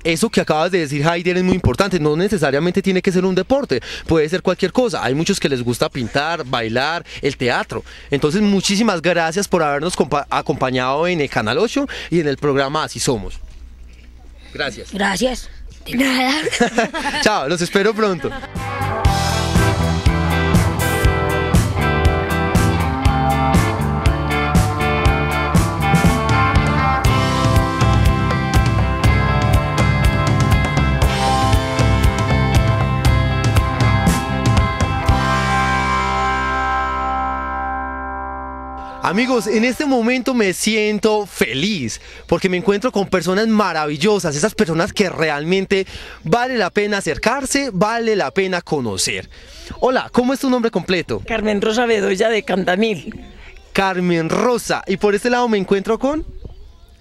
eso que acabas de decir, Heider, es muy importante. No necesariamente tiene que ser un deporte, puede ser cualquier cosa. Hay muchos que les gusta pintar, bailar, el teatro. Entonces, muchísimas gracias por habernos acompañado en el Canal 8 y en el programa Así Somos. Gracias. Gracias. De nada. Chao, los espero pronto. Amigos, en este momento me siento feliz porque me encuentro con personas maravillosas, esas personas que realmente vale la pena acercarse, vale la pena conocer. Hola, ¿cómo es tu nombre completo? Carmen Rosa Bedoya de Cantamil. Carmen Rosa, y por este lado me encuentro con...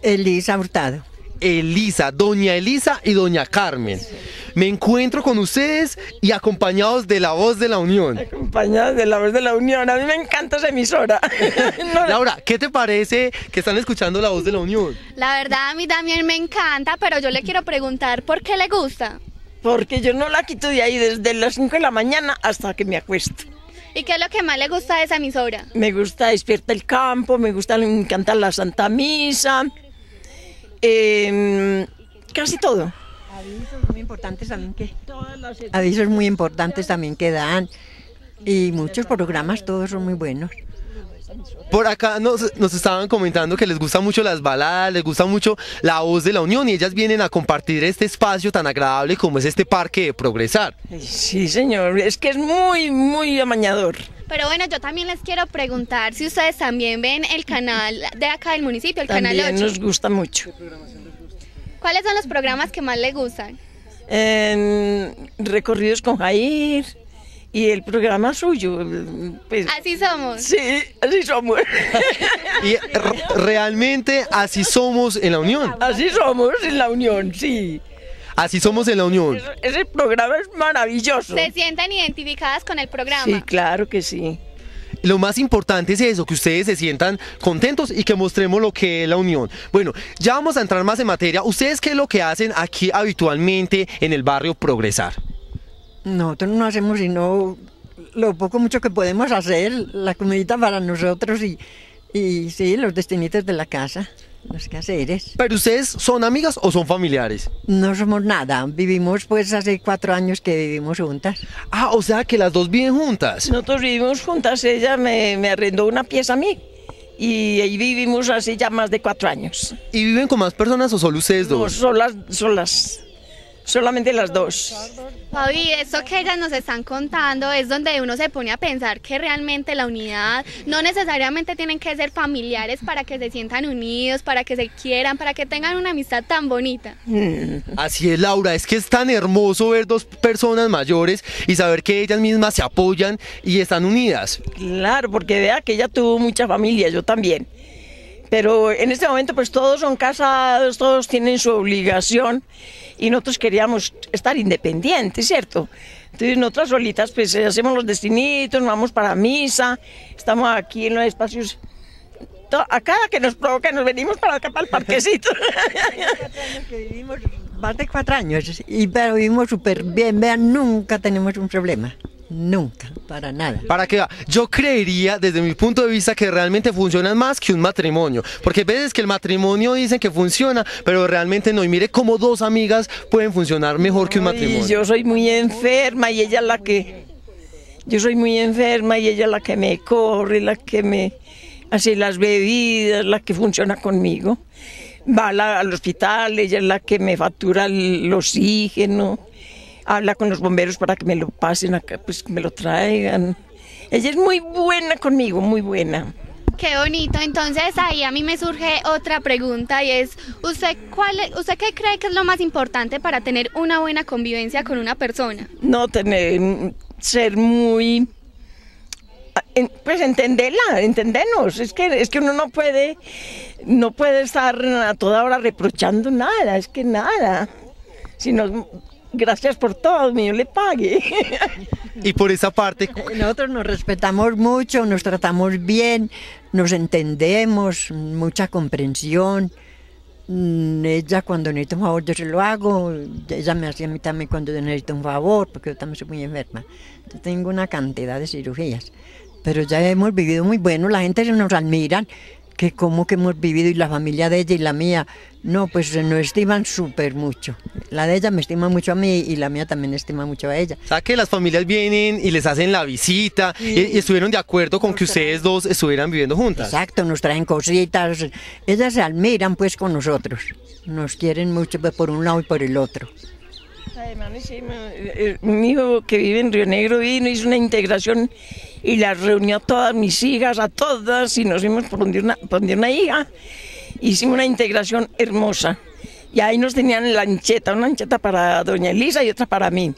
Elisa Hurtado. Elisa, doña Elisa y doña Carmen. Me encuentro con ustedes y acompañados de la voz de la Unión. Acompañados de la voz de la Unión, a mí me encanta esa emisora. Laura, ¿qué te parece que están escuchando la voz de la Unión? La verdad a mí también me encanta, pero yo le quiero preguntar por qué le gusta. Porque yo no la quito de ahí desde las 5 de la mañana hasta que me acuesto. ¿Y qué es lo que más le gusta de esa emisora? Me gusta Despierta el Campo, me gusta, me encanta la Santa Misa, Em, casi todo. Avisos muy importantes también que avisos muy importantes también dan y muchos programas todos son muy buenos. Por acá nos, nos, estaban comentando que les gusta mucho las baladas, les gusta mucho la voz de la Unión y ellas vienen a compartir este espacio tan agradable como es este parque de Progresar. Sí, señor, es que es muy, muy amañador. Pero bueno, yo también les quiero preguntar si ustedes también ven el canal de acá del municipio, el canal 8. nos gusta mucho. ¿Cuáles son los programas que más le gustan? recorridos con Jair y el programa suyo. Pues. así somos. Sí, así somos. y realmente así somos en la Unión. Así somos en la Unión, sí. Así somos en la Unión. Ese programa es maravilloso. ¿Se sientan identificadas con el programa? Sí, claro que sí. Lo más importante es eso, que ustedes se sientan contentos y que mostremos lo que es la unión. Bueno, ya vamos a entrar más en materia. ¿Ustedes qué es lo que hacen aquí habitualmente en el barrio Progresar? Nosotros no hacemos sino lo poco mucho que podemos hacer, la comidita para nosotros y, y sí, los destinitos de la casa los caseres. ¿Pero ustedes son amigas o son familiares? No somos nada, vivimos pues hace cuatro años que vivimos juntas. Ah, o sea que las dos viven juntas. Nosotros vivimos juntas, ella me, me arrendó una pieza a mí y ahí vivimos así ya más de cuatro años. ¿Y viven con más personas o solo ustedes dos? No, solas, solas solamente las dos. Fabi, eso que ellas nos están contando es donde uno se pone a pensar que realmente la unidad no necesariamente tienen que ser familiares para que se sientan unidos, para que se quieran, para que tengan una amistad tan bonita. Mm. Así es, Laura, es que es tan hermoso ver dos personas mayores y saber que ellas mismas se apoyan y están unidas. Claro, porque vea que ella tuvo mucha familia, yo también pero en este momento pues todos son casados, todos tienen su obligación y nosotros queríamos estar independientes, ¿cierto? Entonces nosotras solitas pues eh, hacemos los destinitos, vamos para misa, estamos aquí en los espacios acá que nos provoca, nos venimos para acá, para el parquecito. que vivimos más de cuatro años y pero vivimos súper bien, vean, nunca tenemos un problema. Nunca, para nada. Para que yo creería desde mi punto de vista que realmente funcionan más que un matrimonio, porque ves veces que el matrimonio dicen que funciona, pero realmente no. Y mire cómo dos amigas pueden funcionar mejor que un matrimonio. yo soy muy enferma y ella es la que yo soy muy enferma y ella la que me corre, la que me hace las bebidas, la que funciona conmigo. Va al hospital, ella es la que me factura el oxígeno habla con los bomberos para que me lo pasen acá, pues que me lo traigan. Ella es muy buena conmigo, muy buena. Qué bonito. Entonces ahí a mí me surge otra pregunta y es, ¿usted cuál, usted qué cree que es lo más importante para tener una buena convivencia con una persona? No tener, ser muy, pues entenderla, entendernos. Es que es que uno no puede, no puede estar a toda hora reprochando nada. Es que nada, sino gracias por todo, mío le pague. Y por esa parte. Nosotros nos respetamos mucho, nos tratamos bien, nos entendemos, mucha comprensión. Mm, ella cuando necesita un favor yo se lo hago, ella me hacía a mí también cuando necesito un favor, porque yo también soy muy enferma. Yo tengo una cantidad de cirugías, pero ya hemos vivido muy bueno, la gente nos admira que como que hemos vivido y la familia de ella y la mía, no, pues eh, nos estiman súper mucho. La de ella me estima mucho a mí y la mía también estima mucho a ella. O sea que las familias vienen y les hacen la visita y, estuvieron de acuerdo con que ustedes dos estuvieran viviendo juntas. Exacto, nos traen cositas, ellas se admiran pues con nosotros, nos quieren mucho pues, por un lado y por el otro. Además, eh, eh, mi hijo que vive en Río Negro vino, hizo una integración y la reunió a todas mis hijas, a todas, y nos fuimos por donde una, por donde una hija. Hicimos una integración hermosa. Y ahí nos tenían la ancheta, una ancheta para doña Elisa y otra para mí.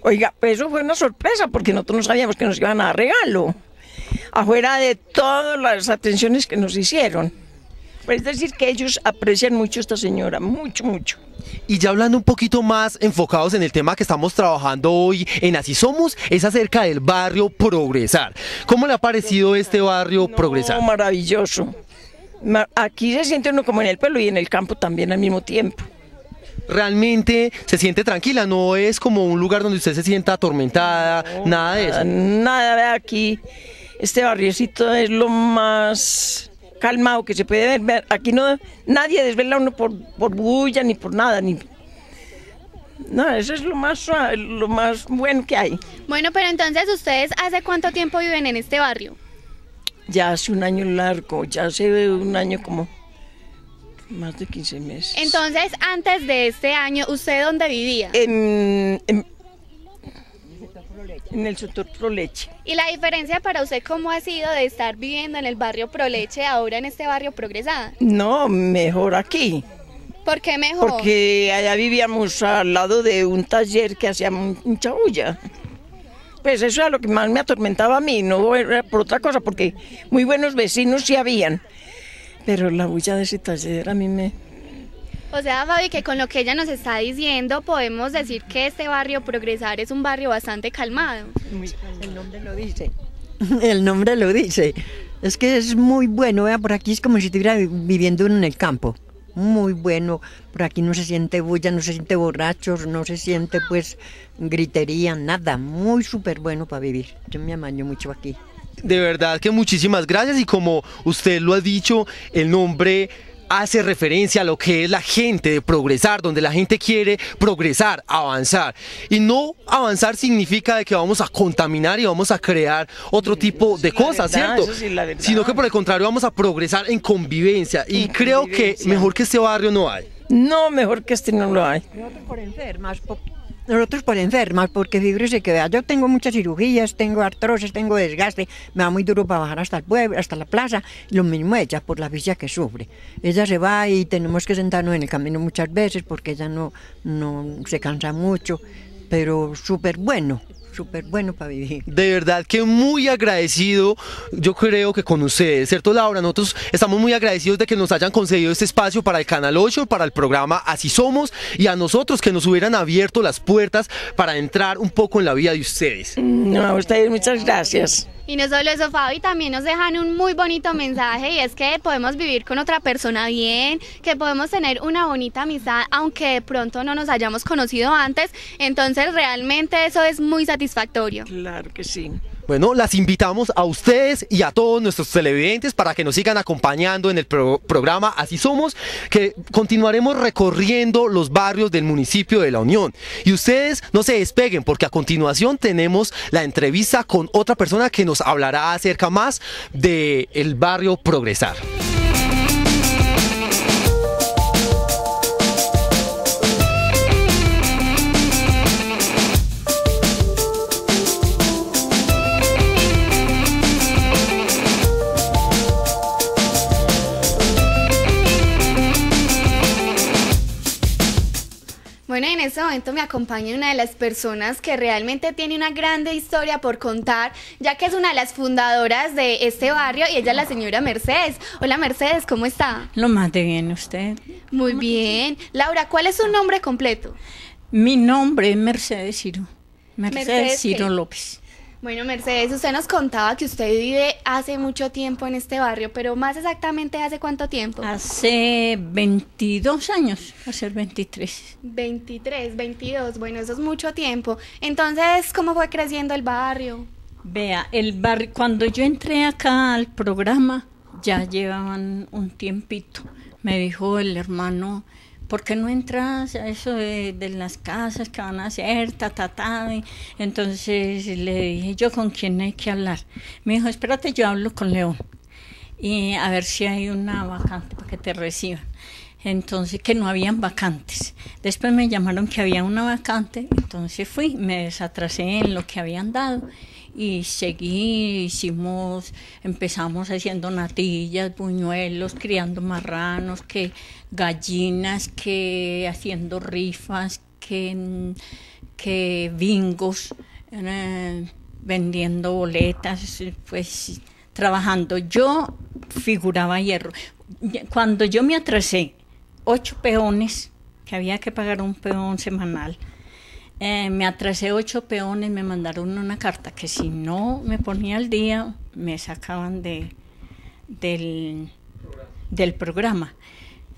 Oiga, pues eso fue una sorpresa porque nosotros no sabíamos que nos iban a regalo, afuera de todas las atenciones que nos hicieron. Pues es decir, que ellos aprecian mucho a esta señora, mucho, mucho. Y ya hablando un poquito más enfocados en el tema que estamos trabajando hoy en Así Somos, es acerca del barrio Progresar. ¿Cómo le ha parecido este barrio Progresar? Maravilloso. Aquí se siente uno como en el pueblo y en el campo también al mismo tiempo realmente se siente tranquila, no es como un lugar donde usted se sienta atormentada, nada de eso. Nada de aquí. Este barriecito es lo más calmado que se puede ver. Aquí no nadie desvela uno por, bulla ni por nada. Ni... No, eso es lo más, lo más bueno que hay. Bueno, pero entonces ustedes, ¿hace cuánto tiempo viven en este barrio? Ya hace un año largo, ya hace un año como más de 15 meses. Entonces, antes de este año, ¿usted dónde vivía? en, en el sector Proleche. ¿Y la diferencia para usted cómo ha sido de estar viviendo en el barrio Proleche ahora en este barrio Progresada? No, mejor aquí. ¿Por qué mejor? Porque allá vivíamos al lado de un taller que hacía mucha bulla. Pues eso era lo que más me atormentaba a mí, no era por otra cosa, porque muy buenos vecinos sí habían. Pero la bulla de ese taller a mí me, o sea, Fabi, que con lo que ella nos está diciendo podemos decir que este barrio Progresar es un barrio bastante calmado. el nombre lo dice. El nombre lo dice. Es que es muy bueno, vea, por aquí es como si estuviera viviendo en el campo. Muy bueno, por aquí no se siente bulla, no se siente borrachos, no se siente pues gritería, nada. Muy súper bueno para vivir. Yo me amaño mucho aquí. De verdad que muchísimas gracias y como usted lo ha dicho, el nombre hace referencia a lo que es la gente de progresar, donde la gente quiere progresar, avanzar. Y no avanzar significa de que vamos a contaminar y vamos a crear otro tipo de cosas, ¿cierto? Sino que por el contrario vamos a progresar en convivencia. Y creo que mejor que este barrio no hay. No, mejor que este no lo hay. Por nosotros por enfermas, porque y que vea, yo tengo muchas cirugías, tengo artrosis, tengo desgaste, me va muy duro para bajar hasta el pueblo, hasta la plaza, lo mismo ella por la villa que sufre. Ella se va y tenemos que sentarnos en el camino muchas veces porque ella no, no se cansa mucho, pero súper bueno, súper bueno para vivir. De verdad que muy agradecido, yo creo que con ustedes, ¿cierto Laura? Nosotros estamos muy agradecidos de que nos hayan concedido este espacio para el Canal 8, para el programa Así Somos y a nosotros que nos hubieran abierto las puertas para entrar un poco en la vida de ustedes. No, a ustedes muchas gracias. Y no solo eso, Fabi, también nos dejan un muy bonito mensaje y es que podemos vivir con otra persona bien, que podemos tener una bonita amistad, aunque de pronto no nos hayamos conocido antes. Entonces, realmente eso es muy satisfactorio Claro que sí. Bueno, las invitamos a ustedes y a todos nuestros televidentes para que nos sigan acompañando en el programa Así Somos, que continuaremos recorriendo los barrios del municipio de La Unión. Y ustedes no se despeguen porque a continuación tenemos la entrevista con otra persona que nos hablará acerca más del el barrio Progresar. Bueno, en este momento me acompaña una de las personas que realmente tiene una grande historia por contar, ya que es una de las fundadoras de este barrio y ella es la señora Mercedes. Hola Mercedes, ¿cómo está? Lo más bien usted. Muy bien. Laura, ¿cuál es su nombre completo? Mi nombre es Mercedes Ciro. Mercedes, Mercedes Ciro López. Bueno, Mercedes, usted nos contaba que usted vive hace mucho tiempo en este barrio, pero más exactamente hace cuánto tiempo? Hace 22 años, a ser 23. 23, 22, bueno, eso es mucho tiempo. Entonces, ¿cómo fue creciendo el barrio? Vea, el barrio, cuando yo entré acá al programa, ya llevaban un tiempito. Me dijo el hermano ¿por qué no entras a eso de, las casas que van a hacer, ta, ta, ta? entonces le dije yo con quién hay que hablar. Me dijo, espérate, yo hablo con León y a ver si hay una vacante para que te reciban. Entonces, que no habían vacantes. Después me llamaron que había una vacante, entonces fui, me desatrasé en lo que habían dado y seguimos, empezamos haciendo natillas, buñuelos, criando marranos, que gallinas, que haciendo rifas, que, que bingos, eh, vendiendo boletas, pues trabajando. Yo figuraba hierro. Cuando yo me atrasé, ocho peones, que había que pagar un peón semanal, eh, me atrasé ocho peones, me mandaron una carta que si no me ponía al día, me sacaban de, del, programa.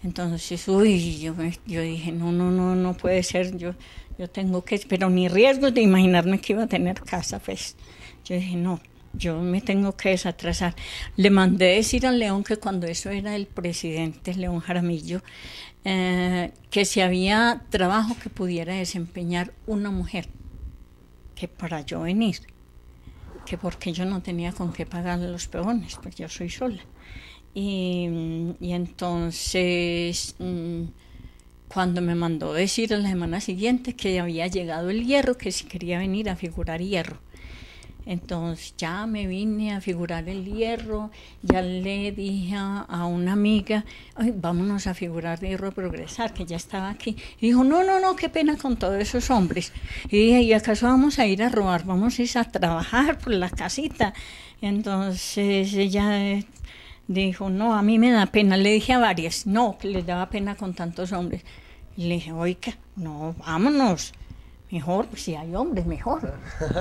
Entonces, uy, yo, yo dije, no, no, no, no puede ser, yo, yo tengo que, pero ni riesgo de imaginarme que iba a tener casa, pues. Yo dije, no, yo me tengo que desatrasar. Le mandé decir al León que cuando eso era el presidente León Jaramillo, eh, que si había trabajo que pudiera desempeñar una mujer, que para yo venir, que porque yo no tenía con qué pagar los peones, pues yo soy sola. Y, y entonces, mm, cuando me mandó decir a la semana siguiente que había llegado el hierro, que si quería venir a figurar hierro, entonces ya me vine a figurar el hierro, ya le dije a, una amiga, Ay, vámonos a figurar el hierro a progresar, que ya estaba aquí. Y dijo, no, no, no, qué pena con todos esos hombres. Y dije, ¿y acaso vamos a ir a robar? Vamos a ir a trabajar por la casita. entonces ella eh, dijo, no, a mí me da pena. Le dije a varias, no, que les daba pena con tantos hombres. Y le dije, oiga, no, vámonos. Mejor, pues, si hay hombres, mejor.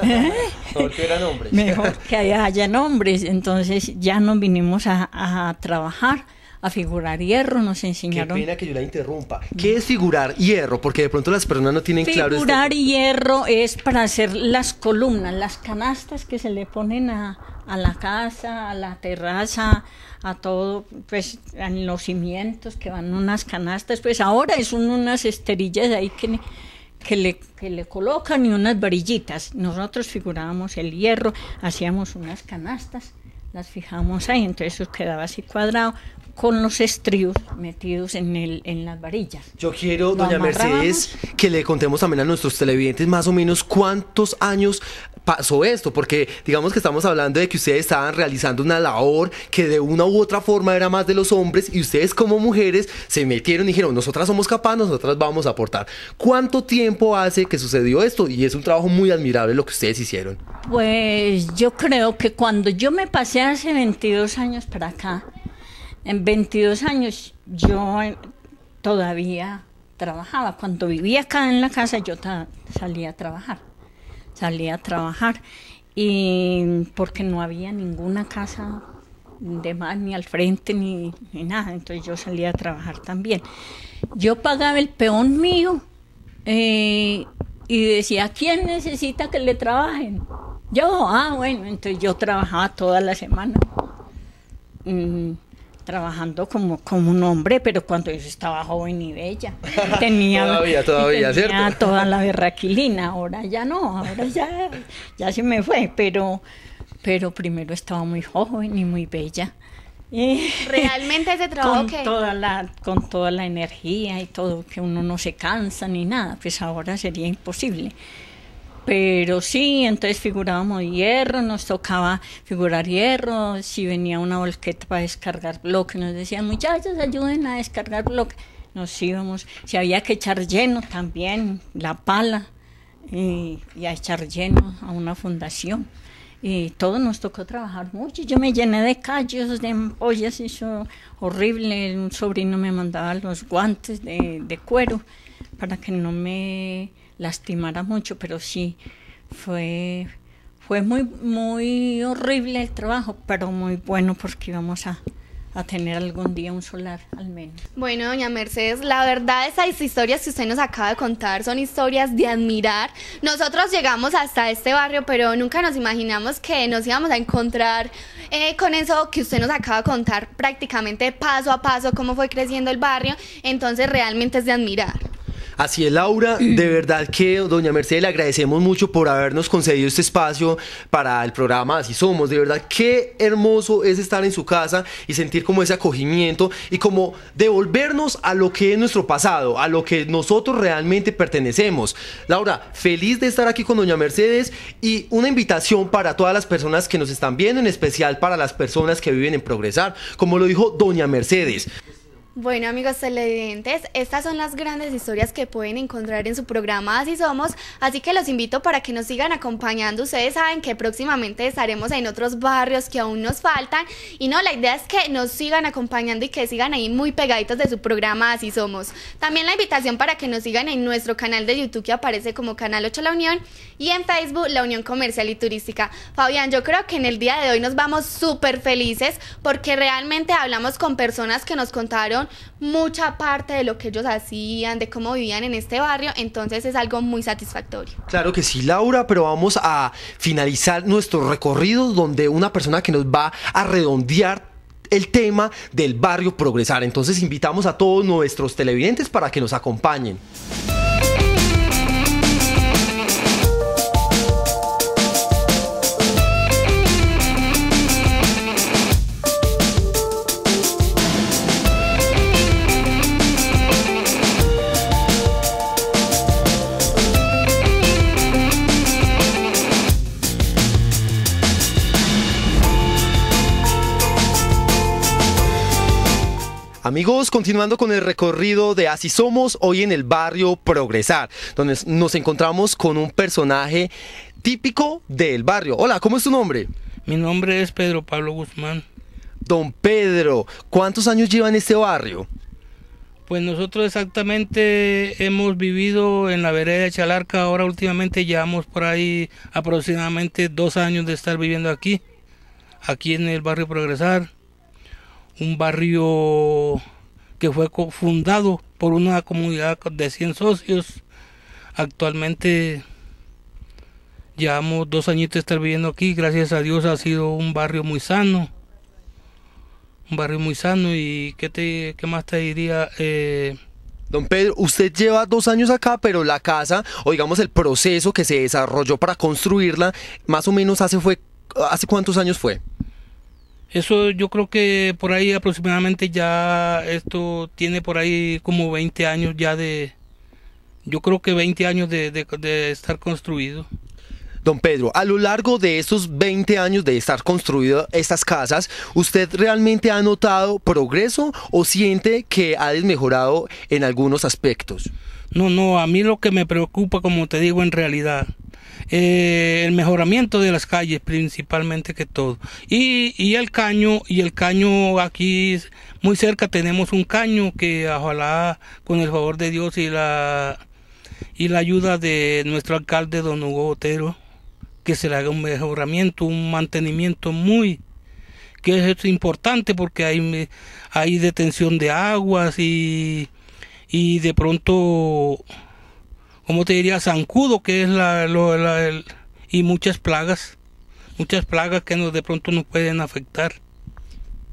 mejor que eran hombres. mejor que hayan hombres. Entonces ya nos vinimos a, trabajar a figurar hierro, nos enseñaron. Qué pena que yo la interrumpa. ¿Qué es figurar hierro? Porque de pronto las personas no tienen claro. Figurar hierro es para hacer las columnas, las canastas que se le ponen a, a, la casa, a la terraza, a todo, pues en los cimientos que van unas canastas. Pues ahora son unas esterillas ahí que que le, colocan y unas varillitas. Nosotros figurábamos el hierro, hacíamos unas canastas, las fijábamos ahí, entonces eso quedaba así cuadrado con los estríos metidos en, las varillas. Yo quiero, doña Mercedes, que le contemos también a nuestros televidentes más o menos cuántos años pasó esto? Porque digamos que estamos hablando de que ustedes estaban realizando una labor que de una u otra forma era más de los hombres y ustedes como mujeres se metieron y dijeron, nosotras somos capaces, nosotras vamos a aportar. ¿Cuánto tiempo hace que sucedió esto? Y es un trabajo muy admirable lo que ustedes hicieron. Pues yo creo que cuando yo me pasé hace 22 años para acá, en 22 años yo todavía trabajaba. Cuando vivía acá en la casa yo salía a trabajar. Salía a trabajar y porque no había ninguna casa de más ni al frente ni, nada, entonces yo salía a trabajar también. Yo pagaba el peón mío eh, y decía, ¿quién necesita que le trabajen? Yo, ah, bueno, entonces yo trabajaba toda la semana. Mm, trabajando como, como un hombre, pero cuando yo estaba joven y bella. Tenía, todavía, ¿cierto? toda la berraquilina, ahora ya no, ahora ya, ya se me fue, pero, pero primero estaba muy joven y muy bella. Y Realmente ese trabajo con Toda la, con toda la energía y todo, que uno no se cansa ni nada, pues ahora sería imposible. Pero sí, entonces figurábamos hierro, nos tocaba figurar hierro, si venía una volqueta para descargar bloques, nos decían, muchachos, ayuden a descargar bloques. Nos íbamos, si había que echar lleno también, la pala, y, a echar lleno a una fundación y todo nos tocó trabajar mucho. Yo me llené de callos, de ampollas, eso horrible. Un sobrino me mandaba los guantes de cuero para que no me lastimara mucho, pero sí fue fue muy muy horrible el trabajo, pero muy bueno porque íbamos a tener algún día un solar al menos. Bueno, doña Mercedes, la verdad esas historias que usted nos acaba de contar son historias de admirar. Nosotros llegamos hasta este barrio, pero nunca nos imaginamos que nos íbamos a encontrar eh, con eso que usted nos acaba de contar prácticamente paso a paso, cómo fue creciendo el barrio. Entonces realmente es de admirar. Así es, Laura. De verdad que, doña Mercedes, le agradecemos mucho por habernos concedido este espacio para el programa Así Somos. De verdad, qué hermoso es estar en su casa y sentir como ese acogimiento y como devolvernos a lo que es nuestro pasado, a lo que nosotros realmente pertenecemos. Laura, feliz de estar aquí con doña Mercedes y una invitación para todas las personas que nos están viendo, en especial para las personas que viven en Progresar, como lo dijo doña Mercedes. Bueno, amigos televidentes, estas son las grandes historias que pueden encontrar en su programa Así Somos, así que los invito para que nos sigan acompañando. Ustedes saben que próximamente estaremos en otros barrios que aún nos faltan y no, la idea es que nos sigan acompañando y que sigan ahí muy pegaditos de su programa Así Somos. También la invitación para que nos sigan en nuestro canal de YouTube que aparece como Canal 8 La Unión y en Facebook La Unión Comercial y Turística. Fabián, yo creo que en el día de hoy nos vamos súper felices porque realmente hablamos con personas que nos contaron mucha parte de lo que ellos hacían, de cómo vivían en este barrio, entonces es algo muy satisfactorio. Claro que sí, Laura, pero vamos a finalizar nuestro recorrido donde una persona que nos va a redondear el tema del barrio progresar. Entonces invitamos a todos nuestros televidentes para que nos acompañen. Amigos, continuando con el recorrido de Así Somos, hoy en el barrio Progresar, donde nos encontramos con un personaje típico del barrio. Hola, ¿cómo es tu nombre? Mi nombre es Pedro Pablo Guzmán. Don Pedro, ¿cuántos años lleva en este barrio? Pues nosotros exactamente hemos vivido en la vereda de Chalarca, ahora últimamente llevamos por ahí aproximadamente dos años de estar viviendo aquí, aquí en el barrio Progresar un barrio que fue fundado por una comunidad de 100 socios. Actualmente llevamos dos añitos de estar viviendo aquí, gracias a Dios ha sido un barrio muy sano, un barrio muy sano y qué, te, más te diría... Eh, Don Pedro, usted lleva dos años acá, pero la casa, o digamos el proceso que se desarrolló para construirla, más o menos hace fue, ¿hace cuántos años fue? Eso yo creo que por ahí aproximadamente ya esto tiene por ahí como 20 años ya de, yo creo que 20 años de, de, estar construido. Don Pedro, a lo largo de esos 20 años de estar construido estas casas, ¿usted realmente ha notado progreso o siente que ha desmejorado en algunos aspectos? No, no, a mí lo que me preocupa, como te digo, en realidad, eh, el mejoramiento de las calles principalmente que todo. Y, el caño, y el caño aquí muy cerca tenemos un caño que ojalá con el favor de Dios y la y la ayuda de nuestro alcalde don Hugo Otero que se le haga un mejoramiento, un mantenimiento muy que es importante porque hay hay detención de aguas y y de pronto como te diría? Zancudo, que es la, lo, la y muchas plagas, muchas plagas que nos, de pronto nos pueden afectar.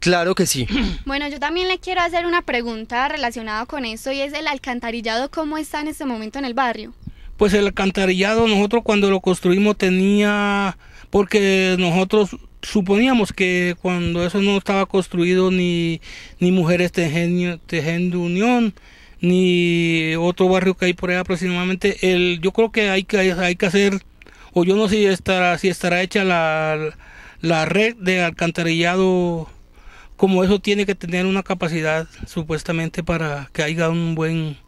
Claro que sí. Bueno, yo también le quiero hacer una pregunta relacionada con eso y es el alcantarillado, ¿cómo está en este momento en el barrio? Pues el alcantarillado nosotros cuando lo construimos tenía, porque nosotros suponíamos que cuando eso no estaba construido ni, ni mujeres de tejen de unión, ni otro barrio que hay por ahí aproximadamente. El, yo creo que hay, que hay que hacer, o yo no sé si estará, si estará hecha la, la red de alcantarillado, como eso tiene que tener una capacidad supuestamente para que haya un buen,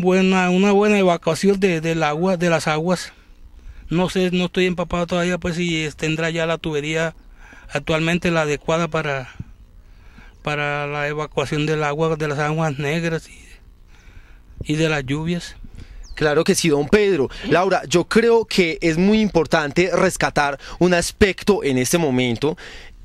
buena, una buena evacuación de, del agua, de las aguas. No sé, no estoy empapado todavía, pues si tendrá ya la tubería actualmente la adecuada para para la evacuación del agua de las aguas negras y, de las lluvias. Claro que sí, don Pedro. Laura, yo creo que es muy importante rescatar un aspecto en este momento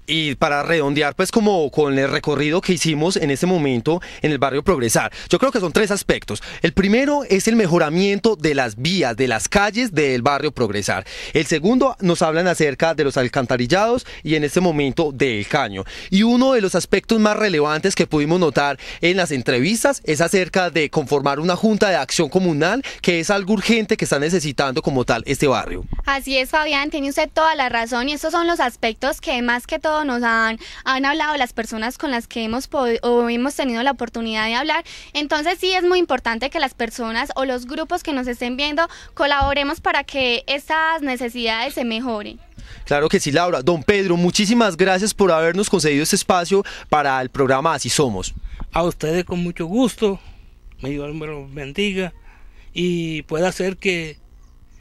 y para redondear, pues como con el recorrido que hicimos en este momento en el barrio Progresar, yo creo que son tres aspectos. El primero es el mejoramiento de las vías, de las calles del barrio Progresar. El segundo nos hablan acerca de los alcantarillados y en este momento del caño. Y uno de los aspectos más relevantes que pudimos notar en las entrevistas es acerca de conformar una junta de acción comunal, que es algo urgente que está necesitando como tal este barrio. Así es, Fabián, tiene usted toda la razón y estos son los aspectos que más que todo nos han, hablado las personas con las que hemos, o hemos tenido la oportunidad de hablar. Entonces sí es muy importante que las personas o los grupos que nos estén viendo colaboremos para que estas necesidades se mejoren. Claro que sí, Laura. Don Pedro, muchísimas gracias por habernos concedido este espacio para el programa Así Somos. A ustedes con mucho gusto. Me Dios bendiga. Y pueda ser que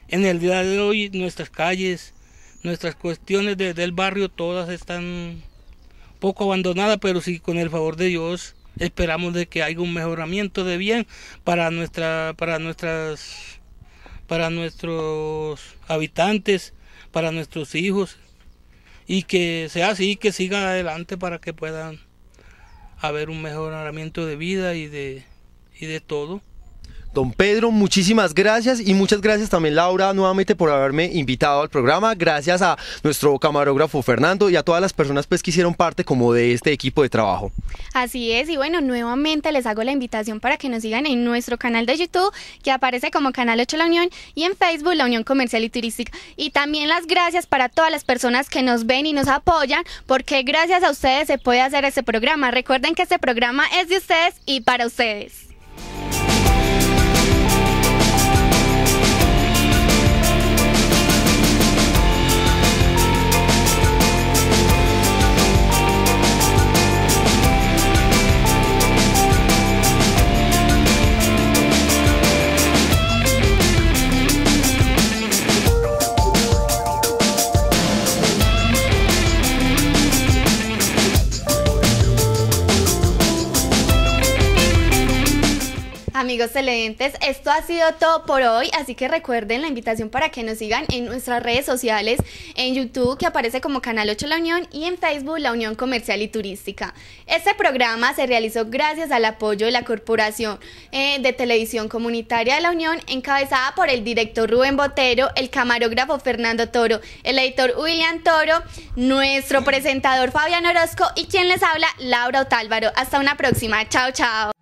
en el día de hoy nuestras calles nuestras cuestiones del barrio todas están poco abandonadas, pero sí con el favor de Dios esperamos de que haya un mejoramiento de bien para nuestra para nuestras para nuestros habitantes, para nuestros hijos y que sea así, que sigan adelante para que puedan haber un mejoramiento de vida y de y de todo. Don Pedro, muchísimas gracias y muchas gracias también Laura nuevamente por haberme invitado al programa. Gracias a nuestro camarógrafo Fernando y a todas las personas pues que hicieron parte como de este equipo de trabajo. Así es y bueno, nuevamente les hago la invitación para que nos sigan en nuestro canal de YouTube que aparece como Canal 8 La Unión y en Facebook La Unión Comercial y Turística. Y también las gracias para todas las personas que nos ven y nos apoyan porque gracias a ustedes se puede hacer este programa. Recuerden que este programa es de ustedes y para ustedes. Amigos televidentes, esto ha sido todo por hoy, así que recuerden la invitación para que nos sigan en nuestras redes sociales, en YouTube que aparece como Canal 8 La Unión y en Facebook La Unión Comercial y Turística. Este programa se realizó gracias al apoyo de la Corporación eh, de Televisión Comunitaria de La Unión, encabezada por el director Rubén Botero, el camarógrafo Fernando Toro, el editor William Toro, nuestro presentador Fabián Orozco y quien les habla, Laura Otálvaro. Hasta una próxima, chao chao.